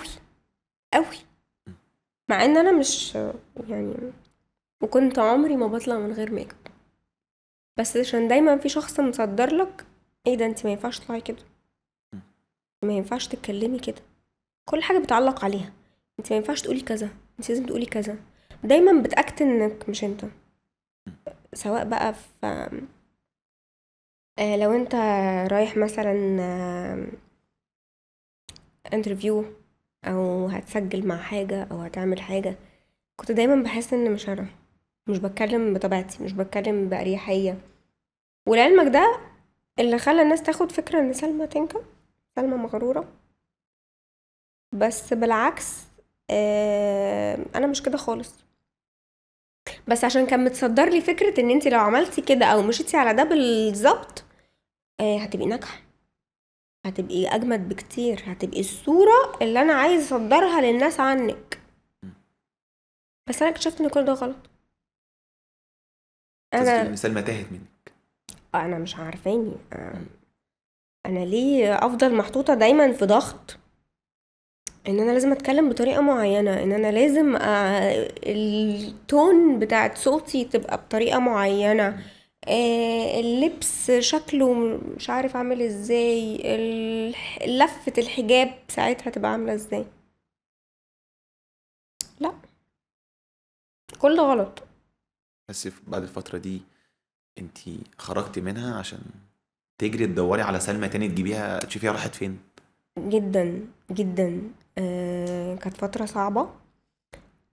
Speaker 2: قوي مع ان انا مش يعني وكنت عمري ما بطلع من غير ميك اب بس عشان دايما في شخص مصدر لك ايه ده انت ما ينفعش تطلعي كده ما ينفعش تتكلمي كده كل حاجه بتعلق عليها انت ما ينفعش تقولي كذا انت لازم تقولي كذا دايما بتاكت انك مش انت سواء بقى في آه، لو انت رايح مثلا انترفيو آه، او هتسجل مع حاجة او هتعمل حاجة كنت دايما بحس ان مش انا مش بتكلم بطبيعتي مش بتكلم بأريحية ولعلمك ده اللي خلى الناس تاخد فكرة ان سلمى تنكا سلمى مغرورة بس بالعكس آه، انا مش كده خالص بس عشان كان متصدر لي فكره ان انت لو عملتي كده او مشيتي على ده بالظبط آه، هتبقي ناجحه هتبقي اجمد بكتير هتبقي الصوره اللي انا عايز اصدرها للناس عنك بس انا اكتشفت ان كل ده غلط انا مثال
Speaker 1: ما تاهت منك
Speaker 2: انا مش عارفاني آه، انا ليه افضل محطوطه دايما في ضغط ان انا لازم اتكلم بطريقه معينه ان انا لازم آه، التون بتاعت صوتي تبقى بطريقه معينه آه، اللبس شكله مش عارف عامل ازاي لفه الحجاب ساعتها تبقى عامله ازاي
Speaker 3: لا كل غلط
Speaker 1: بس بعد الفتره دي انت خرجتي منها عشان تجري تدوري على سلمى تاني تجيبيها تشوفيها
Speaker 2: راحت فين جدًا، جدًا آآ، آه، كانت فترة صعبة،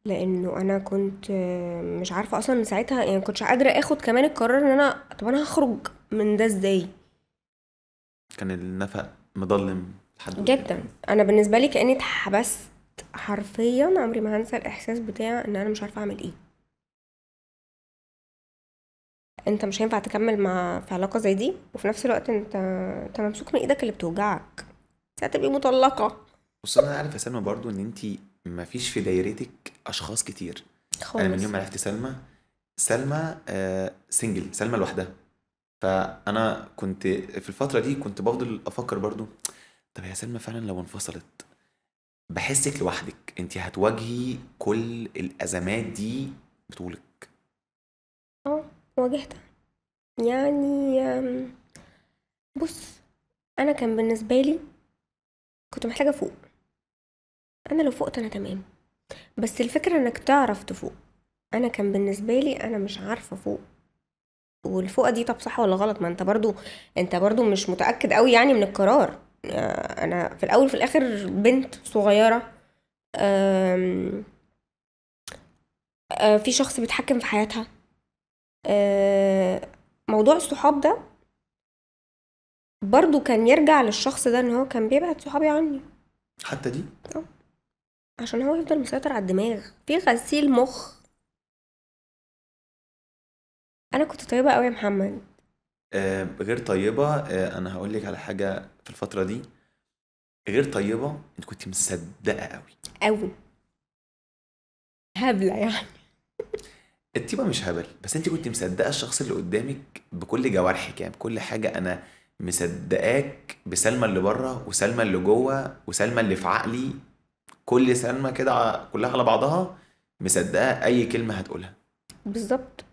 Speaker 2: لإنه أنا كنت آه، مش عارفة أصلًا من ساعتها يعني كنتش قادرة آخُد كمان القرار إن أنا طَب أنا هخرج من ده إزاي؟
Speaker 1: كان النفق مضلِّم لحد جدًا،
Speaker 2: أنا بالنسبة لي كإنّي اتحبست حرفيًا عمري ما هنسى الإحساس بتاع إن أنا مش عارفة أعمل إيه. أنت مش هينفع تكمّل مع في علاقة زي دي وفي نفس الوقت أنت أنت ممسوك من إيدك اللي بتوجعك. هتبقي مطلقه
Speaker 1: بص انا عارف يا سلمى برضو ان انت ما فيش في دايرتك اشخاص كتير
Speaker 2: خالص. انا من يوم ما عرفت
Speaker 1: سلمى سلمى آه سنجل سلمى لوحدها فانا كنت في الفتره دي كنت بفضل افكر برضو طب يا سلمى فعلا لو انفصلت بحسك لوحدك انت هتواجهي كل الازمات دي بطولك
Speaker 2: اه واجهتها يعني بص انا كان بالنسبه لي كنت محتاجة أفوق أنا لو فقت أنا تمام بس الفكرة إنك تعرف تفوق أنا كان بالنسبة لي أنا مش عارفة أفوق والفوقة دي طب صح ولا غلط ما أنت برضو أنت برضو مش متأكد أوي يعني من القرار آه، أنا في الأول في الآخر بنت صغيرة أم... آه، في شخص بيتحكم في حياتها آه، موضوع الصحاب ده برضو كان يرجع للشخص ده ان هو كان بيبعد صحابي عني
Speaker 1: حتى دي اه
Speaker 2: عشان هو يفضل مسيطر
Speaker 3: على الدماغ في غسيل مخ انا
Speaker 2: كنت طيبه قوي يا محمد
Speaker 1: آه غير طيبه آه انا هقول لك على حاجه في الفتره دي غير طيبه انت كنت مصدقه قوي
Speaker 2: قوي هبله يعني
Speaker 1: الطيبه مش هبل بس انت كنت مصدقه الشخص اللي قدامك بكل جوارحك يعني بكل حاجه انا مصدقاك بسلمى اللي بره وسلمى اللي جوه وسلمى اللي في عقلي كل سلمى كده كلها على بعضها مصدقه اي كلمه هتقولها
Speaker 2: بالظبط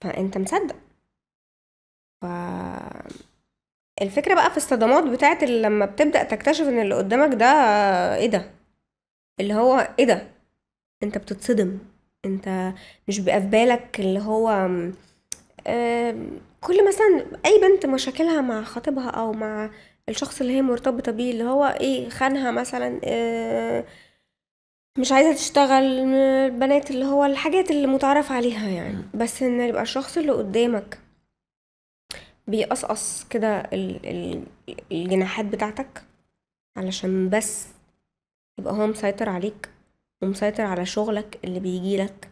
Speaker 2: فانت مصدق ف الفكره بقى في الصدمات بتاعه لما بتبدا تكتشف ان اللي قدامك ده ايه ده اللي هو ايه ده انت بتتصدم انت مش بقى في بالك اللي هو كل مثلا اي بنت مشاكلها مع خطيبها او مع الشخص اللي هي مرتبطه بيه اللي هو ايه خانها مثلا إيه مش عايزه تشتغل البنات اللي هو الحاجات اللي متعرف عليها يعني بس ان يبقى الشخص اللي قدامك بيقصقص كده الجناحات بتاعتك علشان بس يبقى هو مسيطر عليك ومسيطر على شغلك اللي بيجيلك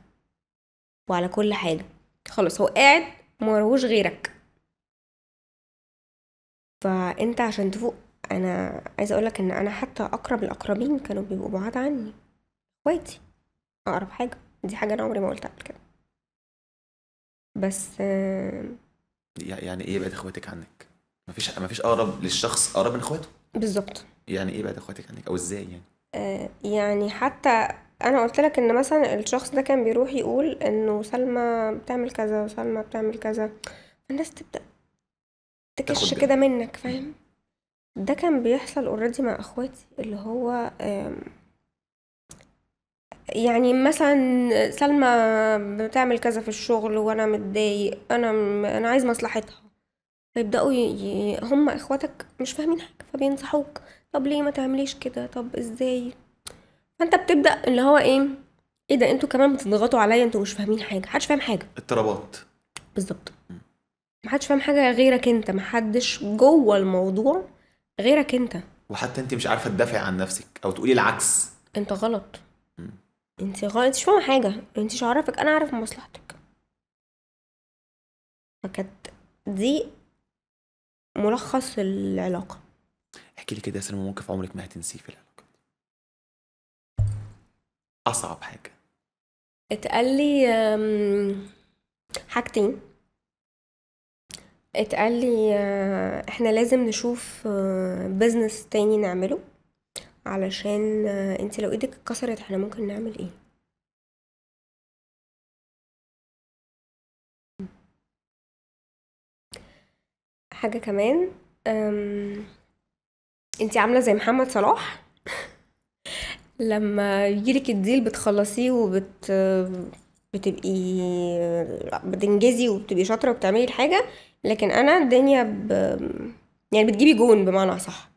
Speaker 2: وعلى كل حاجه خلاص هو قاعد ومروش غيرك فانت عشان تفوق انا عايزه اقولك ان انا حتى اقرب الاقربين كانوا بيبقوا بعاد عني اخواتي اقرب حاجه دي حاجه انا عمري ما قلتها قبل كده بس
Speaker 1: يعني ايه بعد اخواتك عنك مفيش مفيش اقرب للشخص اقرب من اخواته بالظبط يعني ايه بعد اخواتك عنك او ازاي يعني
Speaker 2: آه، يعني حتى انا قلت لك ان مثلا الشخص ده كان بيروح يقول انه سلمى بتعمل كذا وسلمى بتعمل كذا الناس تبدا تكش كده منك فاهم ده كان بيحصل اوريدي مع اخواتي اللي هو يعني مثلا سلمى بتعمل كذا في الشغل وانا متضايق انا انا عايز مصلحتها فيبداوا ي... ي- هم اخواتك مش فاهمين حاجه فبينصحوك طب ليه ما تعمليش كده طب ازاي فانت بتبدا اللي هو ايه ايه ده انتوا كمان بتضغطوا عليا انتوا مش فاهمين حاجه محدش فاهم حاجه اضطرابات بالظبط محدش فاهم حاجه غيرك انت محدش جوه الموضوع غيرك انت
Speaker 1: وحتى انت مش عارفه تدافعي عن نفسك او تقولي العكس
Speaker 2: انت غلط م. انت غلط انت مش فاهمه حاجه انت مش عارفك انا عارف مصلحتك
Speaker 3: فكانت دي ملخص العلاقه
Speaker 1: احكي لي كده يا سلمى موقف عمرك ما هتنسيه في العلاقه اصعب حاجه
Speaker 2: اتقال لي حاجتين اتقال لي آه، احنا لازم نشوف بزنس آه، تاني نعمله علشان آه، انت لو ايدك
Speaker 3: اتكسرت احنا ممكن نعمل ايه حاجه كمان
Speaker 2: انت عامله زي محمد صلاح لما يجيلك الديل بتخلصيه وبت بتبقي بتنجزي وبتبقي شاطره وبتعملي الحاجه لكن انا الدنيا ب... يعني بتجيبي جون بمعنى صح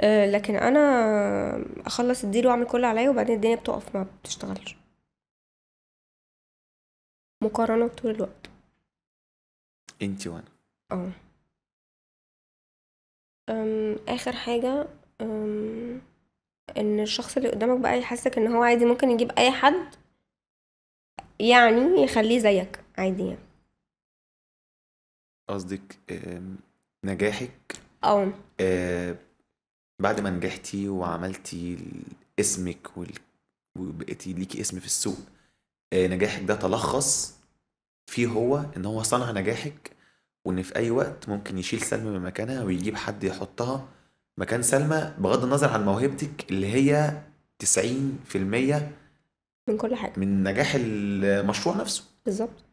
Speaker 2: أه لكن انا اخلص الديل واعمل كل عليا وبعدين الدنيا بتقف ما بتشتغلش مقارنه طول
Speaker 3: الوقت انت وانا
Speaker 4: اه
Speaker 2: اخر حاجه أم إن الشخص اللي قدامك بقى يحسّسك إن هو عادي ممكن يجيب أي حد يعني يخلّيه زيّك، عادي يعني.
Speaker 1: قصدِك نجاحِك آه. بعد ما نجحتي وعملتي اسمِك وبقيتي ليكي اسم في السوق، آه، نجاحِك ده تلخّص فيه هو إن هو صنع نجاحِك، وإن في أي وقت ممكن يشيل سلمى من مكانها ويجيب حد يحطها مكان سلمى بغض النظر عن موهبتك اللي هي تسعين في المية من كل حاجه من نجاح المشروع نفسه
Speaker 2: بالظبط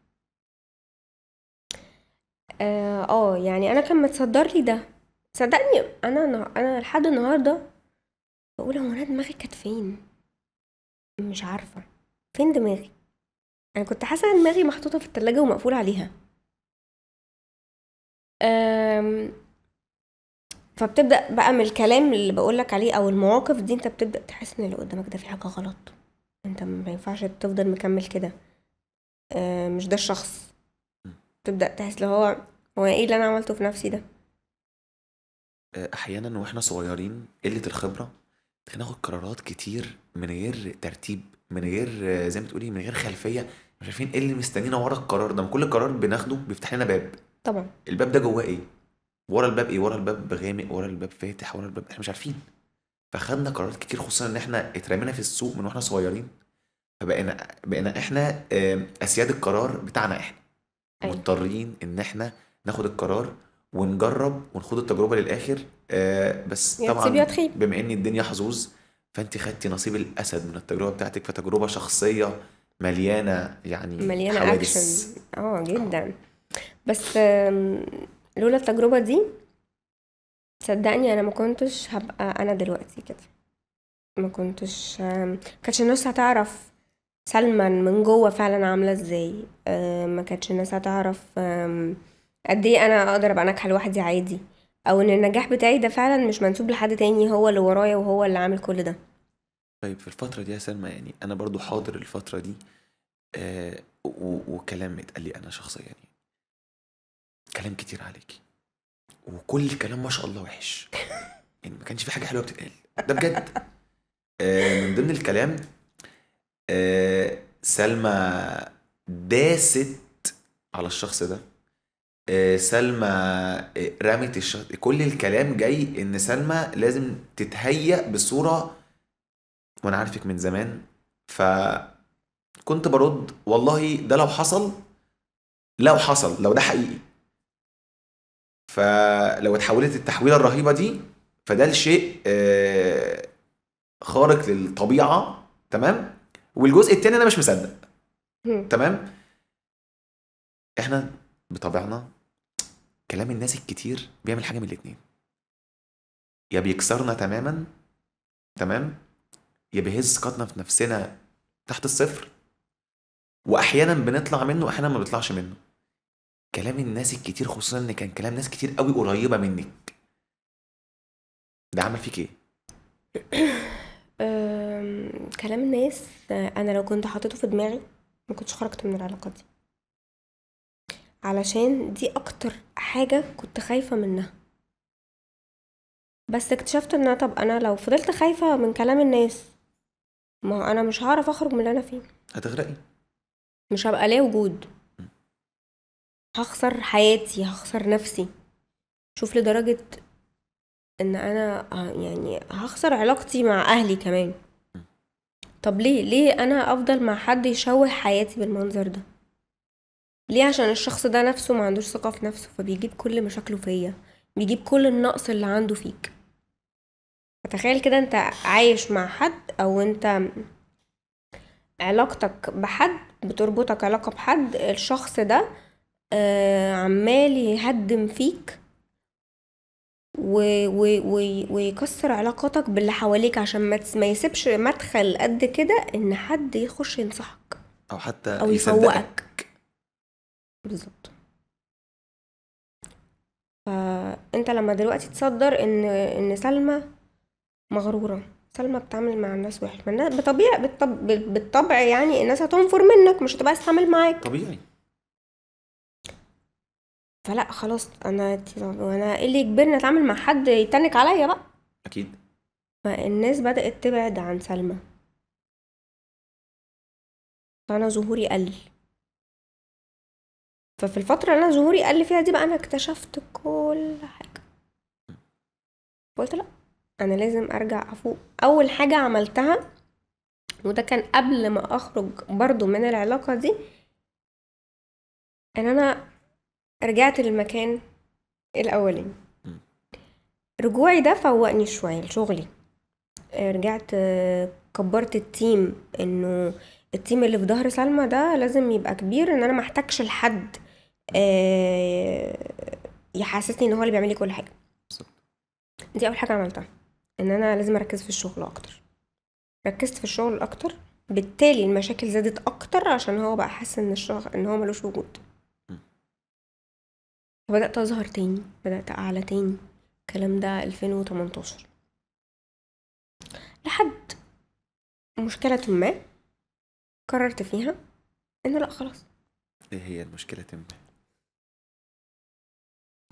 Speaker 2: اه, آه، يعني انا كان متصدر لي ده صدقني انا انا, لحد النهارده بقول هو انا دماغي كانت فين مش عارفه فين دماغي انا كنت حاسه ان دماغي محطوطه في التلاجة ومقفول عليها فبتبدا بقى من الكلام اللي بقولك عليه او المواقف دي انت بتبدا تحس ان اللي قدامك ده في حاجه غلط انت ما ينفعش تفضل مكمل كده آه، مش ده الشخص تبدا تحس اللي هو هو ايه اللي انا عملته في نفسي ده
Speaker 1: آه، احيانا واحنا صغيرين قله الخبره بناخد قرارات كتير من غير ترتيب من غير آه، زي ما تقولي من غير خلفيه مش عارفين ايه اللي مستنينا ورا القرار ده كل قرار بناخده بيفتح لنا باب طبعا الباب ده جواه ايه ورا الباب ايه ورا الباب غامق ورا الباب فاتح ورا الباب احنا مش عارفين فخدنا قرارات كتير خصوصا ان احنا اترمينا في السوق من واحنا صغيرين فبقينا بقينا احنا اسياد القرار بتاعنا احنا أيه. مضطرين ان احنا ناخد القرار ونجرب ونخوض التجربه للاخر آه، بس طبعا بما ان الدنيا حظوظ فانت خدتي نصيب الاسد من التجربه بتاعتك فتجربه شخصيه مليانه يعني مليانه اكشن
Speaker 2: اه جدا بس لولا التجربة دي صدقني انا ما كنتش هبقى انا دلوقتي كده ما كنتش كانتش الناس هتعرف سلمى من جوه فعلا عامله ازاي ما كانتش الناس هتعرف قد ايه انا اقدر ابقى ناجحه لوحدي عادي او ان النجاح بتاعي ده فعلا مش منسوب لحد تاني هو اللي ورايا وهو اللي عامل كل ده
Speaker 1: طيب في الفتره دي يا سلمى يعني انا برضو حاضر الفتره دي آه وكلام اتقال لي انا شخصيا يعني كلام كتير عليكي وكل الكلام ما شاء الله وحش يعني ما كانش في حاجه حلوه بتتقال ده بجد آه من ضمن الكلام آه سلمى داست على الشخص ده آه سلمى آه، رمت الشخص كل الكلام جاي ان سلمى لازم تتهيأ بصوره وانا عارفك من زمان ف كنت برد والله ده لو حصل لو حصل لو ده حقيقي فلو اتحولت التحويله الرهيبه دي فده الشيء آه، خارق للطبيعه تمام والجزء الثاني انا مش مصدق تمام احنا بطبعنا كلام الناس الكتير بيعمل حاجه من الاثنين يا بيكسرنا تماما تمام يا بيهز ثقتنا في نفسنا تحت الصفر واحيانا بنطلع منه واحيانا ما بنطلعش منه كلام الناس الكتير خصوصا ان كان كلام ناس كتير قوي قريبه منك
Speaker 2: ده عمل فيك ايه كلام الناس انا لو كنت حاطته في دماغي ما كنتش خرجت من العلاقه دي علشان دي اكتر حاجه كنت خايفه منها بس اكتشفت ان طب انا لو فضلت خايفه من كلام الناس ما هو انا مش هعرف اخرج من اللي انا فيه هتغرقي مش هبقى ليه وجود هخسر حياتي هخسر نفسي شوف لدرجة ان انا آه، يعني هخسر علاقتي مع اهلي كمان طب ليه ليه انا افضل مع حد يشوه حياتي بالمنظر ده ليه عشان الشخص ده نفسه ما عندوش ثقه في نفسه فبيجيب كل مشاكله فيا بيجيب كل النقص اللي عنده فيك فتخيل كده انت عايش مع حد او انت علاقتك بحد بتربطك علاقه بحد الشخص ده آه، عمال يهدم فيك و... و... و... ويكسر علاقاتك باللي حواليك عشان ما, يسيبش مدخل قد كده ان حد يخش ينصحك او حتى او يفوقك بالظبط فانت لما دلوقتي تصدر ان ان سلمى مغروره سلمى بتتعامل مع الناس وحش ما بطبيعه بالطبع يعني الناس هتنفر منك مش هتبقى تتعامل معاك طبيعي فلأ خلاص أنا ت وأنا إيه اللي يجبرني أتعامل مع حد يتنِّك عليّا بقى؟ أكيد. فالناس بدأت تبعد عن سلمى.
Speaker 3: فأنا ظهوري قَلّ.
Speaker 2: ففي الفترة اللي أنا ظهوري قَلّ فيها دي بقى أنا اكتشفت كل حاجة. قلت فقُلت لأ، أنا لازم أرجع أفوق. أول حاجة عملتها وده كان قبل ما أخرج برضه من العلاقة دي إن أنا رجعت للمكان الأولاني رجوعي ده فوقني شوية لشغلي آه، رجعت آه، كبرت التيم انه التيم اللي في ظهر سلمى ده لازم يبقى كبير ان انا محتاجش لحد آه، يحسسني ان هو اللي بيعمل لي كل حاجه دي اول حاجه عملتها ان انا لازم اركز في الشغل اكتر ركزت في الشغل اكتر بالتالي المشاكل زادت اكتر عشان هو بقى حاسس ان الشغل ان هو ملوش وجود فبدأت أظهر تاني بدأت أعلى تاني الكلام
Speaker 3: ده 2018 لحد مشكلة ما قررت فيها إن لأ خلاص
Speaker 4: إيه هي المشكلة ما؟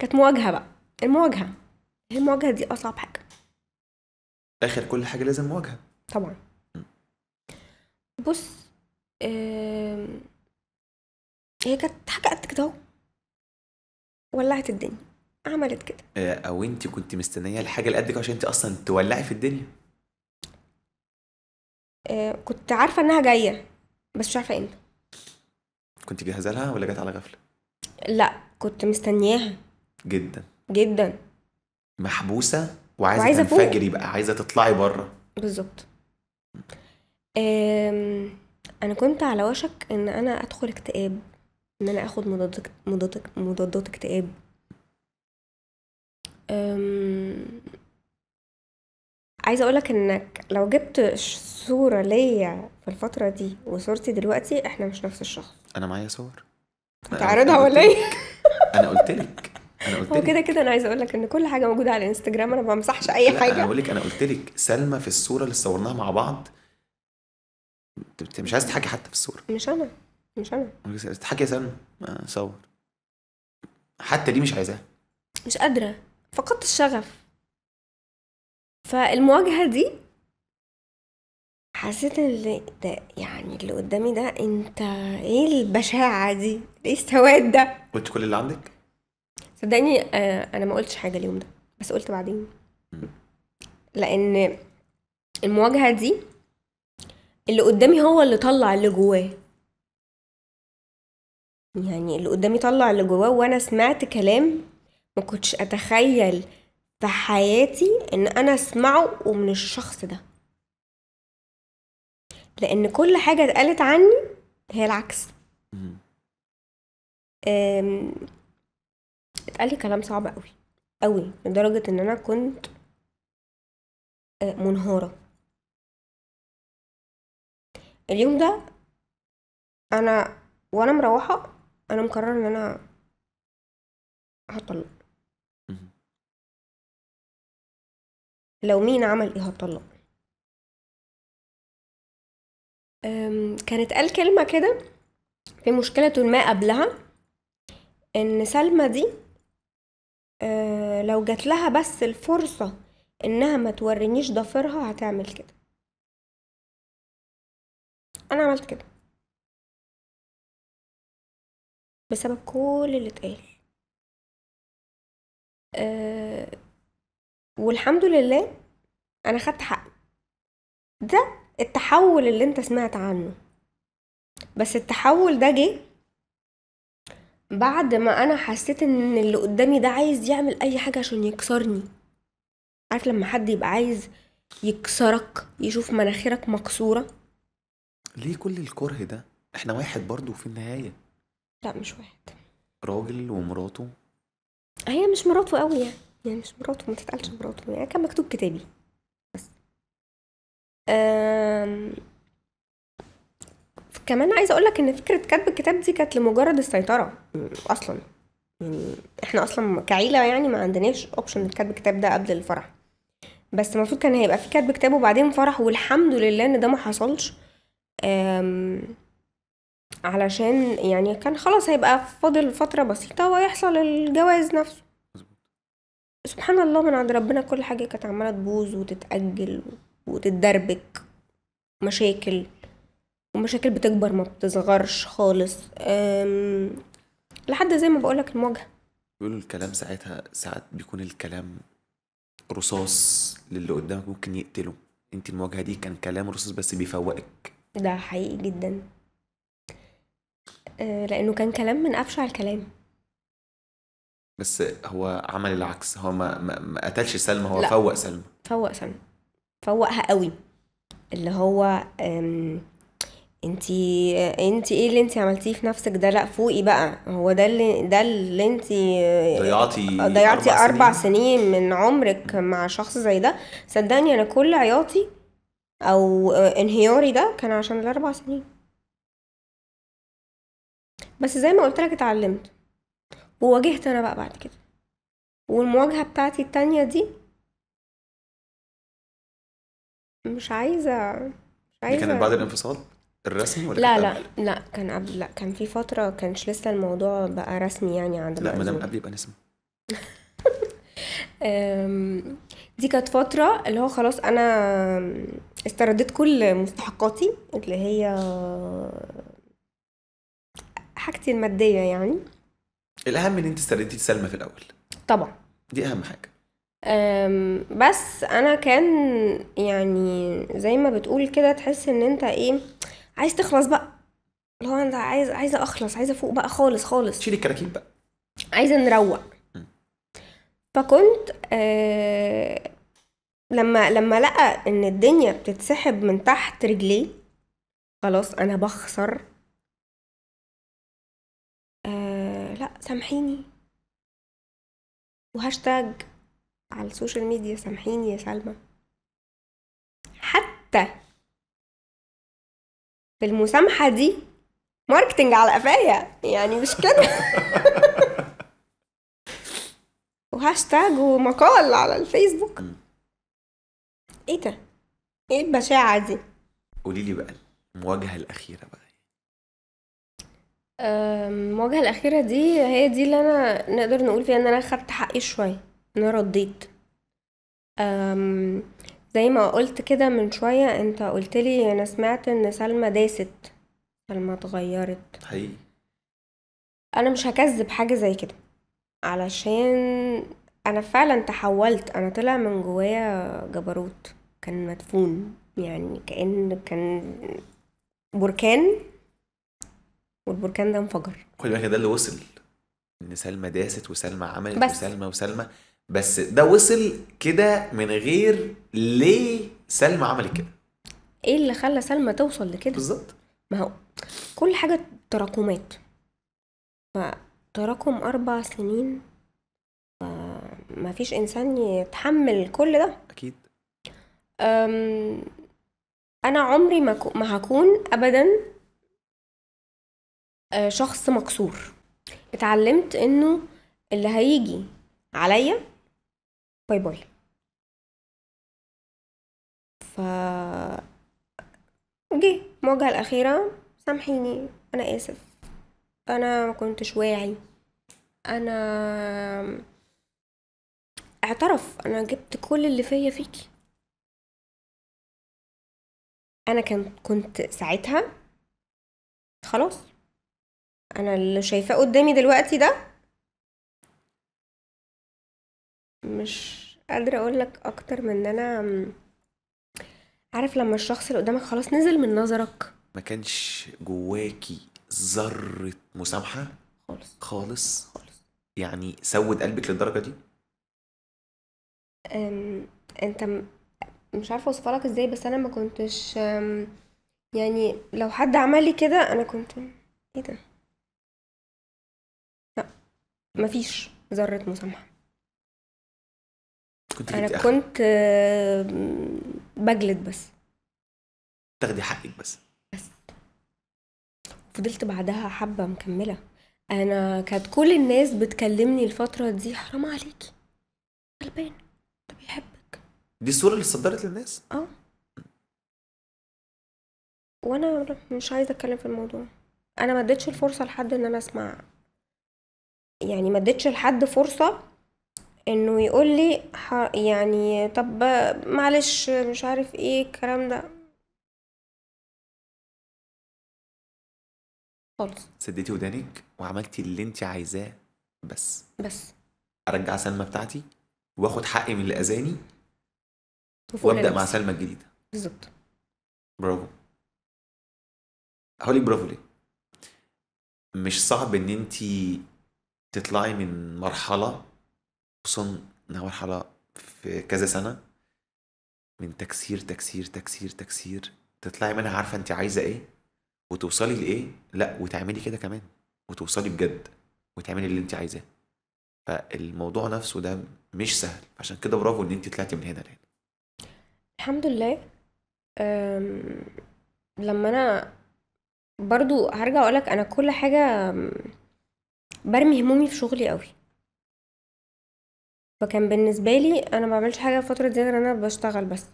Speaker 3: كانت مواجهة بقى المواجهة هي المواجهة دي أصعب حاجة
Speaker 1: آخر كل حاجة لازم مواجهة
Speaker 3: طبعا م. بص آه... هي كانت حاجة قد
Speaker 2: كده أهو ولعت الدنيا عملت كده
Speaker 1: آه، او انت كنت مستنيه الحاجه اللي قدك عشان انت اصلا تولعي في الدنيا
Speaker 2: آه، كنت عارفه انها جايه بس مش عارفه امتى
Speaker 1: كنت جاهزه لها ولا جت على غفله
Speaker 2: لا كنت مستنياها جدا جدا
Speaker 1: محبوسه وعايزه, وعايزة تنفجري بقى عايزه تطلعي بره
Speaker 2: بالظبط انا كنت على وشك ان انا ادخل اكتئاب ان انا اخد مضادات مضادات مضادات اكتئاب عايزه اقولك انك لو جبت صوره ليا في الفتره دي وصورتي دلوقتي احنا مش نفس الشخص
Speaker 1: انا معايا صور تعرضها ولا ايه (laughs) انا قلت لك
Speaker 2: انا قلت هو كده كده انا عايزه اقول لك ان كل حاجه موجوده على الانستجرام انا ما بمسحش اي حاجه انا بقول
Speaker 1: لك انا قلت لك سلمى في الصوره اللي صورناها مع بعض انت مش عايز تحكي حتى في الصوره
Speaker 2: مش انا مش انا
Speaker 1: تضحكي يا سلمى آه، صور حتى دي مش عايزاها
Speaker 2: مش قادره فقدت الشغف فالمواجهه دي حسيت اللي ده يعني اللي قدامي ده انت ايه البشاعه دي ايه السواد ده
Speaker 1: قلت كل اللي عندك
Speaker 2: صدقني آه انا ما قلتش حاجه اليوم ده بس قلت بعدين لان المواجهه دي اللي قدامي هو اللي طلع اللي جواه يعني اللي قدامي طلع اللي جواه وانا سمعت كلام ما كنتش اتخيل في حياتي ان انا اسمعه ومن الشخص ده لان كل حاجه اتقالت عني هي العكس اتقال لي كلام صعب قوي قوي لدرجه ان انا
Speaker 3: كنت آه، منهاره اليوم ده انا وانا مروحه انا مقرر ان انا هطلق لو مين عمل ايه هطلق
Speaker 2: كانت قال كلمة كده في مشكلة ما قبلها ان سلمى دي أه، لو جات لها بس الفرصة انها ما تورينيش ضفيرها هتعمل كده
Speaker 3: انا عملت كده بسبب كل اللي اتقال أه
Speaker 2: والحمد لله انا خدت حقي ده التحول اللي انت سمعت عنه بس التحول ده جه بعد ما انا حسيت ان اللي قدامي ده عايز يعمل اي حاجه عشان يكسرني عارف لما حد يبقى عايز يكسرك يشوف مناخيرك مكسوره
Speaker 1: ليه كل الكره ده احنا واحد برضه في النهايه لا مش واحد راجل ومراته
Speaker 2: هي مش مراته قوي يعني يعني مش مراته ما تتقالش مراته يعني كان مكتوب كتابي بس أم... كمان عايزه اقول لك ان فكره كتب الكتاب دي كانت لمجرد السيطره اصلا يعني احنا اصلا كعيله يعني ما عندناش اوبشن الكتب الكتاب ده قبل الفرح بس المفروض كان هيبقى في كتب كتاب وبعدين فرح والحمد لله ان ده ما حصلش أم... علشان يعني كان خلاص هيبقى فاضل فترة بسيطة ويحصل الجواز نفسه مظبوط سبحان الله من عند ربنا كل حاجة كانت عمالة تبوظ وتتأجل وتتدربك مشاكل ومشاكل بتكبر ما بتصغرش خالص لحد زي ما بقولك المواجهة
Speaker 1: بيقولوا الكلام ساعتها ساعات بيكون الكلام رصاص للي قدامك ممكن يقتله انت المواجهة دي كان كلام رصاص بس بيفوقك
Speaker 2: ده حقيقي جدا آه، لانه كان كلام من افشع الكلام
Speaker 1: بس هو عمل العكس هو ما, ما, ما قتلش سلمى هو لا. فوق سلمى
Speaker 2: فوق سلمى فوقها قوي اللي هو انتي انتي ايه اللي انتي عملتيه في نفسك ده لا فوقي بقى هو ده اللي ده اللي انتي
Speaker 1: ضيعتي ضيعتي اربع, أربع
Speaker 2: سنين. سنين من عمرك مع شخص زي ده صدقني انا كل عياطي او آه، انهياري ده كان عشان الاربع سنين بس زي ما قلت لك اتعلمت وواجهت انا بقى بعد كده والمواجهة بتاعتي التانية دي مش عايزة مش عايزة دي كانت بعد الانفصال
Speaker 1: الرسمي ولا لا لا
Speaker 2: قبل؟ لا كان قبل لا كان في فترة كانش لسه الموضوع بقى رسمي يعني عند لا ما قبل يبقى نسمي (laughs) دي كانت فترة اللي هو خلاص أنا استرديت كل مستحقاتي اللي هي حاجتي الماديه يعني
Speaker 1: الاهم ان انت استرديتي سلمى في الاول طبعا دي اهم حاجه
Speaker 2: بس انا كان يعني زي ما بتقول كده تحس ان انت ايه عايز تخلص بقى اللي هو انت عايز عايزه اخلص عايزه افوق بقى خالص خالص شيلي الكراكيب بقى عايزه نروق فكنت آه لما لما لقى ان الدنيا بتتسحب من تحت رجليه خلاص انا بخسر
Speaker 3: آه، لا سامحيني وهاشتاج على السوشيال ميديا
Speaker 2: سامحيني يا سلمى حتى في المسامحة دي ماركتنج على قفايا يعني مش كده (laughs) وهاشتاج ومقال على الفيسبوك ايه ده؟ ايه البشاعة دي؟
Speaker 1: قولي لي بقى المواجهة الأخيرة بقى
Speaker 2: المواجهة الأخيرة دي هي دي اللي أنا نقدر نقول فيها إن أنا خدت حقي شوية إن أنا رديت زي ما قلت كده من شوية أنت قلت لي أنا سمعت إن سلمى داست سلمى اتغيرت حقيقي أنا مش هكذب حاجة زي كده علشان أنا فعلا تحولت أنا طلع من جوايا جبروت كان مدفون يعني كأن كان بركان والبركان ده انفجر
Speaker 1: خد بالك ده اللي وصل ان سلمى داست وسلمى عملت بس. وسلمى وسلمى بس ده وصل كده من غير ليه سلمى عملت كده
Speaker 2: ايه اللي خلى سلمى توصل لكده بالظبط ما هو كل حاجه تراكمات فتراكم اربع سنين ما فيش انسان يتحمل كل ده اكيد انا عمري ما, ما هكون ابدا آه، شخص مكسور اتعلمت انه اللي هيجي عليا باي باي ف جه المواجهة الأخيرة سامحيني أنا آسف أنا ما كنتش واعي أنا اعترف أنا جبت
Speaker 3: كل اللي فيا فيكي أنا كان كنت ساعتها خلاص انا اللي شايفاه قدامي دلوقتي
Speaker 2: ده مش قادره اقول لك اكتر من ان انا عارف لما الشخص اللي قدامك خلاص نزل من نظرك
Speaker 1: ما كانش جواكي ذره مسامحه خالص خالص يعني سود قلبك للدرجه دي
Speaker 2: انت مش عارفه اوصفها لك ازاي بس انا ما كنتش يعني لو حد عمل لي كده انا كنت ايه ده
Speaker 3: مفيش ذرة مسامحة كنت أنا أخر.
Speaker 2: كنت آه، بجلد بس
Speaker 4: تاخدي حقك بس بس
Speaker 2: فضلت بعدها حبة مكملة أنا كانت كل الناس بتكلمني الفترة دي حرام عليكي غلبان ده
Speaker 3: بيحبك دي الصورة اللي صدرت للناس؟
Speaker 2: اه وانا مش عايزه اتكلم في الموضوع انا ما اديتش الفرصه لحد ان انا اسمع يعني ما اديتش لحد فرصه انه يقول لي يعني طب معلش مش عارف ايه الكلام ده
Speaker 3: خالص
Speaker 1: سديتي ودانك وعملتي اللي انت عايزاه بس بس ارجع سلمى بتاعتي واخد حقي من اللي اذاني وابدا مع سلمى الجديده بالظبط برافو هقول برافو ليه مش صعب ان انت تطلعي من مرحلة خصوصا إنها مرحلة في كذا سنة من تكسير تكسير تكسير تكسير تطلعي منها عارفة أنت عايزة إيه وتوصلي لإيه لأ وتعملي كده كمان وتوصلي بجد وتعملي اللي أنت عايزاه فالموضوع نفسه ده مش سهل عشان كده برافو إن أنت طلعتي من هنا لهنا
Speaker 2: الحمد لله لما أنا برضو هرجع أقولك أنا كل حاجة برمي همومي في شغلي قوي فكان بالنسبه لي انا ما بعملش حاجه فتره دي غير انا بشتغل بس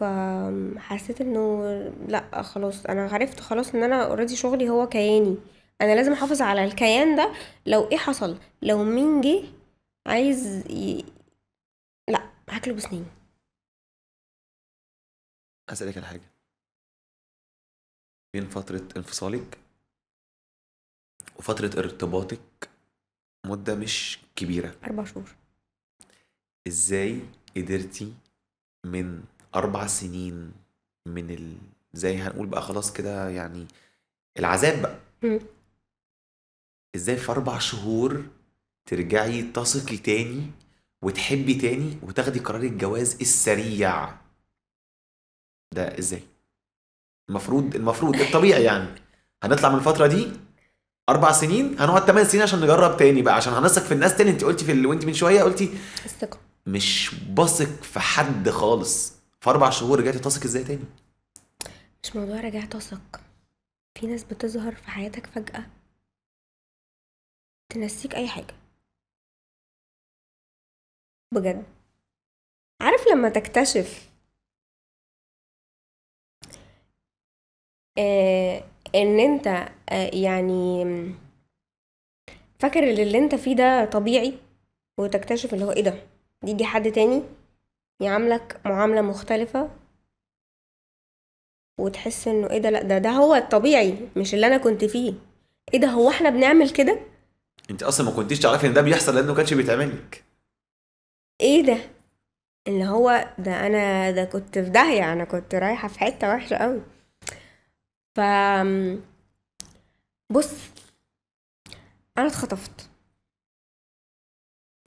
Speaker 2: فحسيت انه لا خلاص انا عرفت خلاص ان انا اوريدي شغلي هو كياني انا لازم احافظ على الكيان ده لو ايه حصل لو مين جه عايز ي...
Speaker 3: لا هاكله بسنين
Speaker 4: أسألك على حاجة بين فترة انفصالك وفترة
Speaker 1: ارتباطك مدة مش كبيرة أربع شهور ازاي قدرتي من أربع سنين من ال... زي هنقول بقى خلاص كده يعني العذاب بقى مم. ازاي في أربع شهور ترجعي تثقي تاني وتحبي تاني وتاخدي قرار الجواز السريع ده ازاي المفروض المفروض الطبيعي يعني هنطلع من الفترة دي اربع سنين هنقعد ثمان سنين عشان نجرب تاني بقى عشان هنثق في الناس تاني انت قلتي في اللي وانت من شويه قلتي الثقه مش بثق في حد خالص في اربع شهور رجعتي تثق ازاي تاني
Speaker 2: مش موضوع رجعت اثق في ناس بتظهر في حياتك فجاه
Speaker 3: تنسيك اي حاجه بجد عارف لما تكتشف
Speaker 2: ان آه، انت آه، يعني فاكر ان اللي انت فيه ده طبيعي وتكتشف اللي هو ايه ده يجي حد تاني يعاملك معاملة مختلفة وتحس انه ايه ده لا ده ده هو الطبيعي مش اللي انا كنت فيه ايه ده هو احنا بنعمل كده
Speaker 1: انت اصلا ما كنتيش تعرفي ان ده بيحصل لانه كانش بيتعمل لك
Speaker 2: ايه ده اللي هو ده انا ده كنت في داهية انا كنت رايحة في حتة وحشة قوي ف بص انا اتخطفت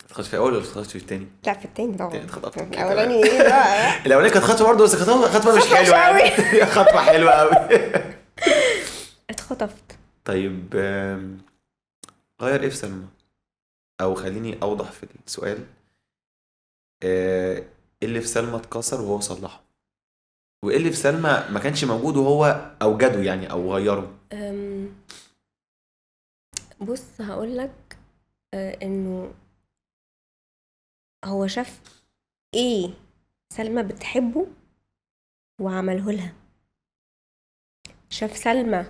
Speaker 1: اتخطفت في الاول ولا اتخطفت في الثاني؟
Speaker 2: لا في الثاني طبعا اتخطفت الاولاني ايه بقى
Speaker 1: (laughs) الاولاني كانت خطفه برضه بس خطفه خطفه مش حلوه قوي خطفه حلوه قوي (laughs) (laughs) اتخطفت طيب غير ايه في سلمى؟ او خليني اوضح في السؤال آه، ايه اللي في سلمى اتكسر وهو صلحه؟ وايه اللي في سلمى ما كانش موجود وهو اوجده يعني او غيره
Speaker 2: أم... بص هقول لك آه، انه هو شاف ايه سلمى بتحبه وعمله لها شاف سلمى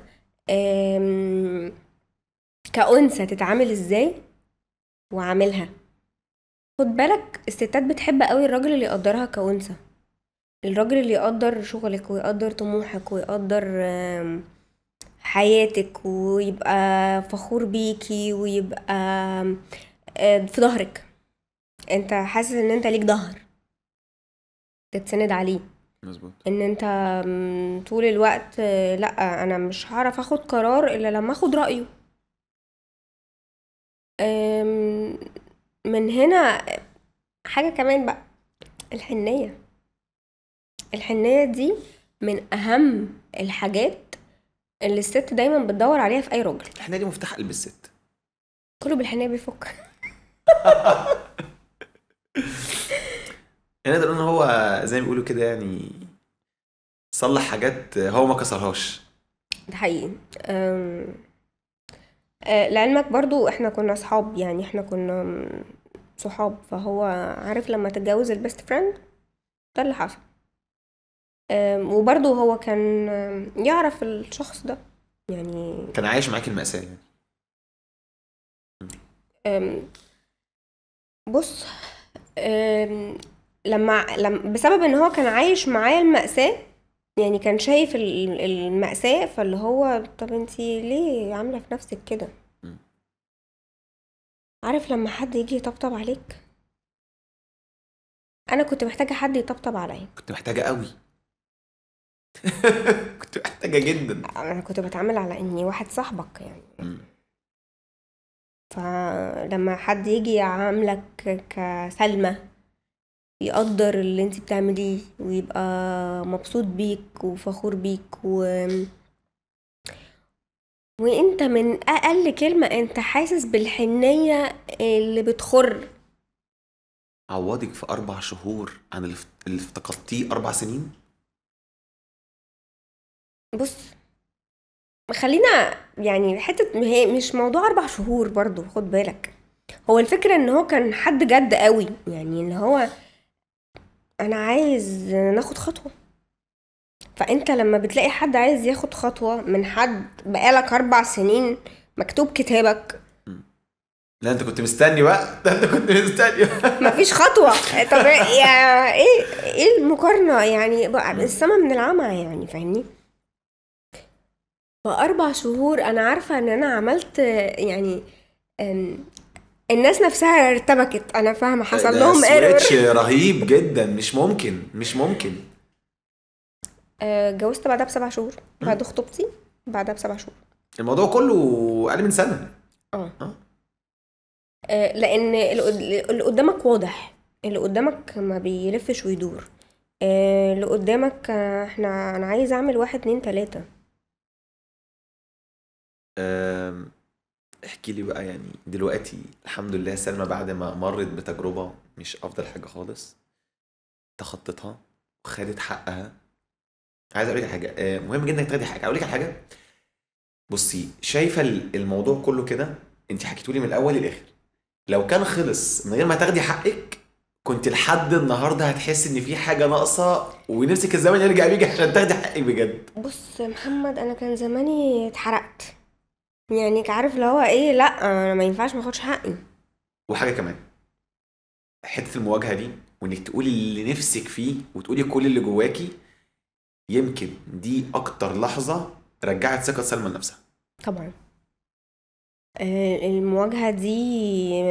Speaker 2: كأنثى تتعامل ازاي وعاملها خد بالك الستات بتحب قوي الراجل اللي يقدرها كأنثى الراجل اللي يقدر شغلك ويقدر طموحك ويقدر حياتك ويبقى فخور بيكي ويبقى آه، في ظهرك انت حاسس ان انت ليك ظهر تتسند عليه مظبوط ان انت طول الوقت آه، لا انا مش هعرف اخد قرار الا لما اخد رايه من هنا حاجه كمان بقى الحنيه الحنية دي من أهم الحاجات اللي الست دايما بتدور عليها في أي راجل الحنية دي مفتاح قلب الست كله بالحنية بيفك
Speaker 1: (laughs) يعني نقدر ان هو زي ما بيقولوا كده يعني صلح حاجات هو ما كسرهاش
Speaker 2: ده حقيقي أه، لعلمك برضو احنا كنا اصحاب يعني احنا كنا صحاب فهو عارف لما تتجوز البيست فريند ده اللي حصل وبرضه هو كان يعرف الشخص ده يعني
Speaker 3: كان عايش
Speaker 1: معاك المأساة
Speaker 2: يعني بص لما لما بسبب ان هو كان عايش معايا المأساة يعني كان شايف المأساة فاللي هو طب انتي ليه عاملة في نفسك كده عارف لما حد يجي يطبطب عليك انا كنت محتاجة حد يطبطب عليا
Speaker 1: كنت محتاجة قوي (laughs) كنت محتاجه جدا
Speaker 2: انا كنت بتعامل على اني واحد صاحبك يعني فلما حد يجي يعاملك كسلمى يقدر اللي انت بتعمليه ويبقى مبسوط بيك وفخور بيك و وانت من اقل كلمة انت حاسس بالحنية اللي بتخر
Speaker 1: عوضك في اربع شهور عن اللي افتقدتيه اربع سنين
Speaker 2: بُص خلّينا يعني حتّة هي مش موضوع اربع شهور برضه خُد بالك، هو الفكرة إن هو كان حد جَد أوي، يعني اللي هو أنا عايز ناخُد خطوة. فأنت لمّا بتلاقي حد عايز ياخُد خطوة من حد بقالك اربع سنين مكتوب كتابك
Speaker 1: لا أنت كنت مستني بقى، ده (laughs) أنت كنت مستني
Speaker 2: بقى. (laughs) ما فيش خطوة، طب يا إيه إيه المقارنة يعني بقى السما من العمى يعني فاهمني؟ فأربع شهور أنا عارفة إن أنا عملت يعني الناس نفسها ارتبكت أنا فاهمة حصل لهم ايرور
Speaker 1: رهيب جدا مش ممكن مش ممكن
Speaker 2: آه، اتجوزت بعدها بسبع شهور بعد خطوبتي بعدها بسبع شهور
Speaker 1: الموضوع كله أقل من سنة اه, آه.
Speaker 2: آه، لأن اللي قدامك واضح اللي قدامك ما بيلفش ويدور اللي قدامك احنا انا عايز اعمل واحد اتنين تلاته
Speaker 1: احكي لي بقى يعني دلوقتي الحمد لله سلمى بعد ما مرت بتجربه مش افضل حاجه خالص تخطتها وخدت حقها عايز اقول لك حاجه آه، مهم جدا انك تاخدي حاجه اقول لك حاجه بصي شايفه الموضوع كله كده انت حكيتوا من الاول للاخر لو كان خلص من غير ما تاخدي حقك كنت لحد النهارده هتحس ان في حاجه ناقصه ونفسك الزمن يرجع بيك عشان تاخدي حقك بجد
Speaker 2: بص محمد انا كان زماني اتحرقت يعني عارف اللي هو ايه لا انا ما ينفعش ما اخدش حقي
Speaker 1: وحاجه كمان حته المواجهه دي وانك تقولي اللي نفسك فيه وتقولي كل اللي جواكي يمكن دي اكتر لحظه رجعت ثقه سلمى لنفسها
Speaker 2: طبعا آه، المواجهه دي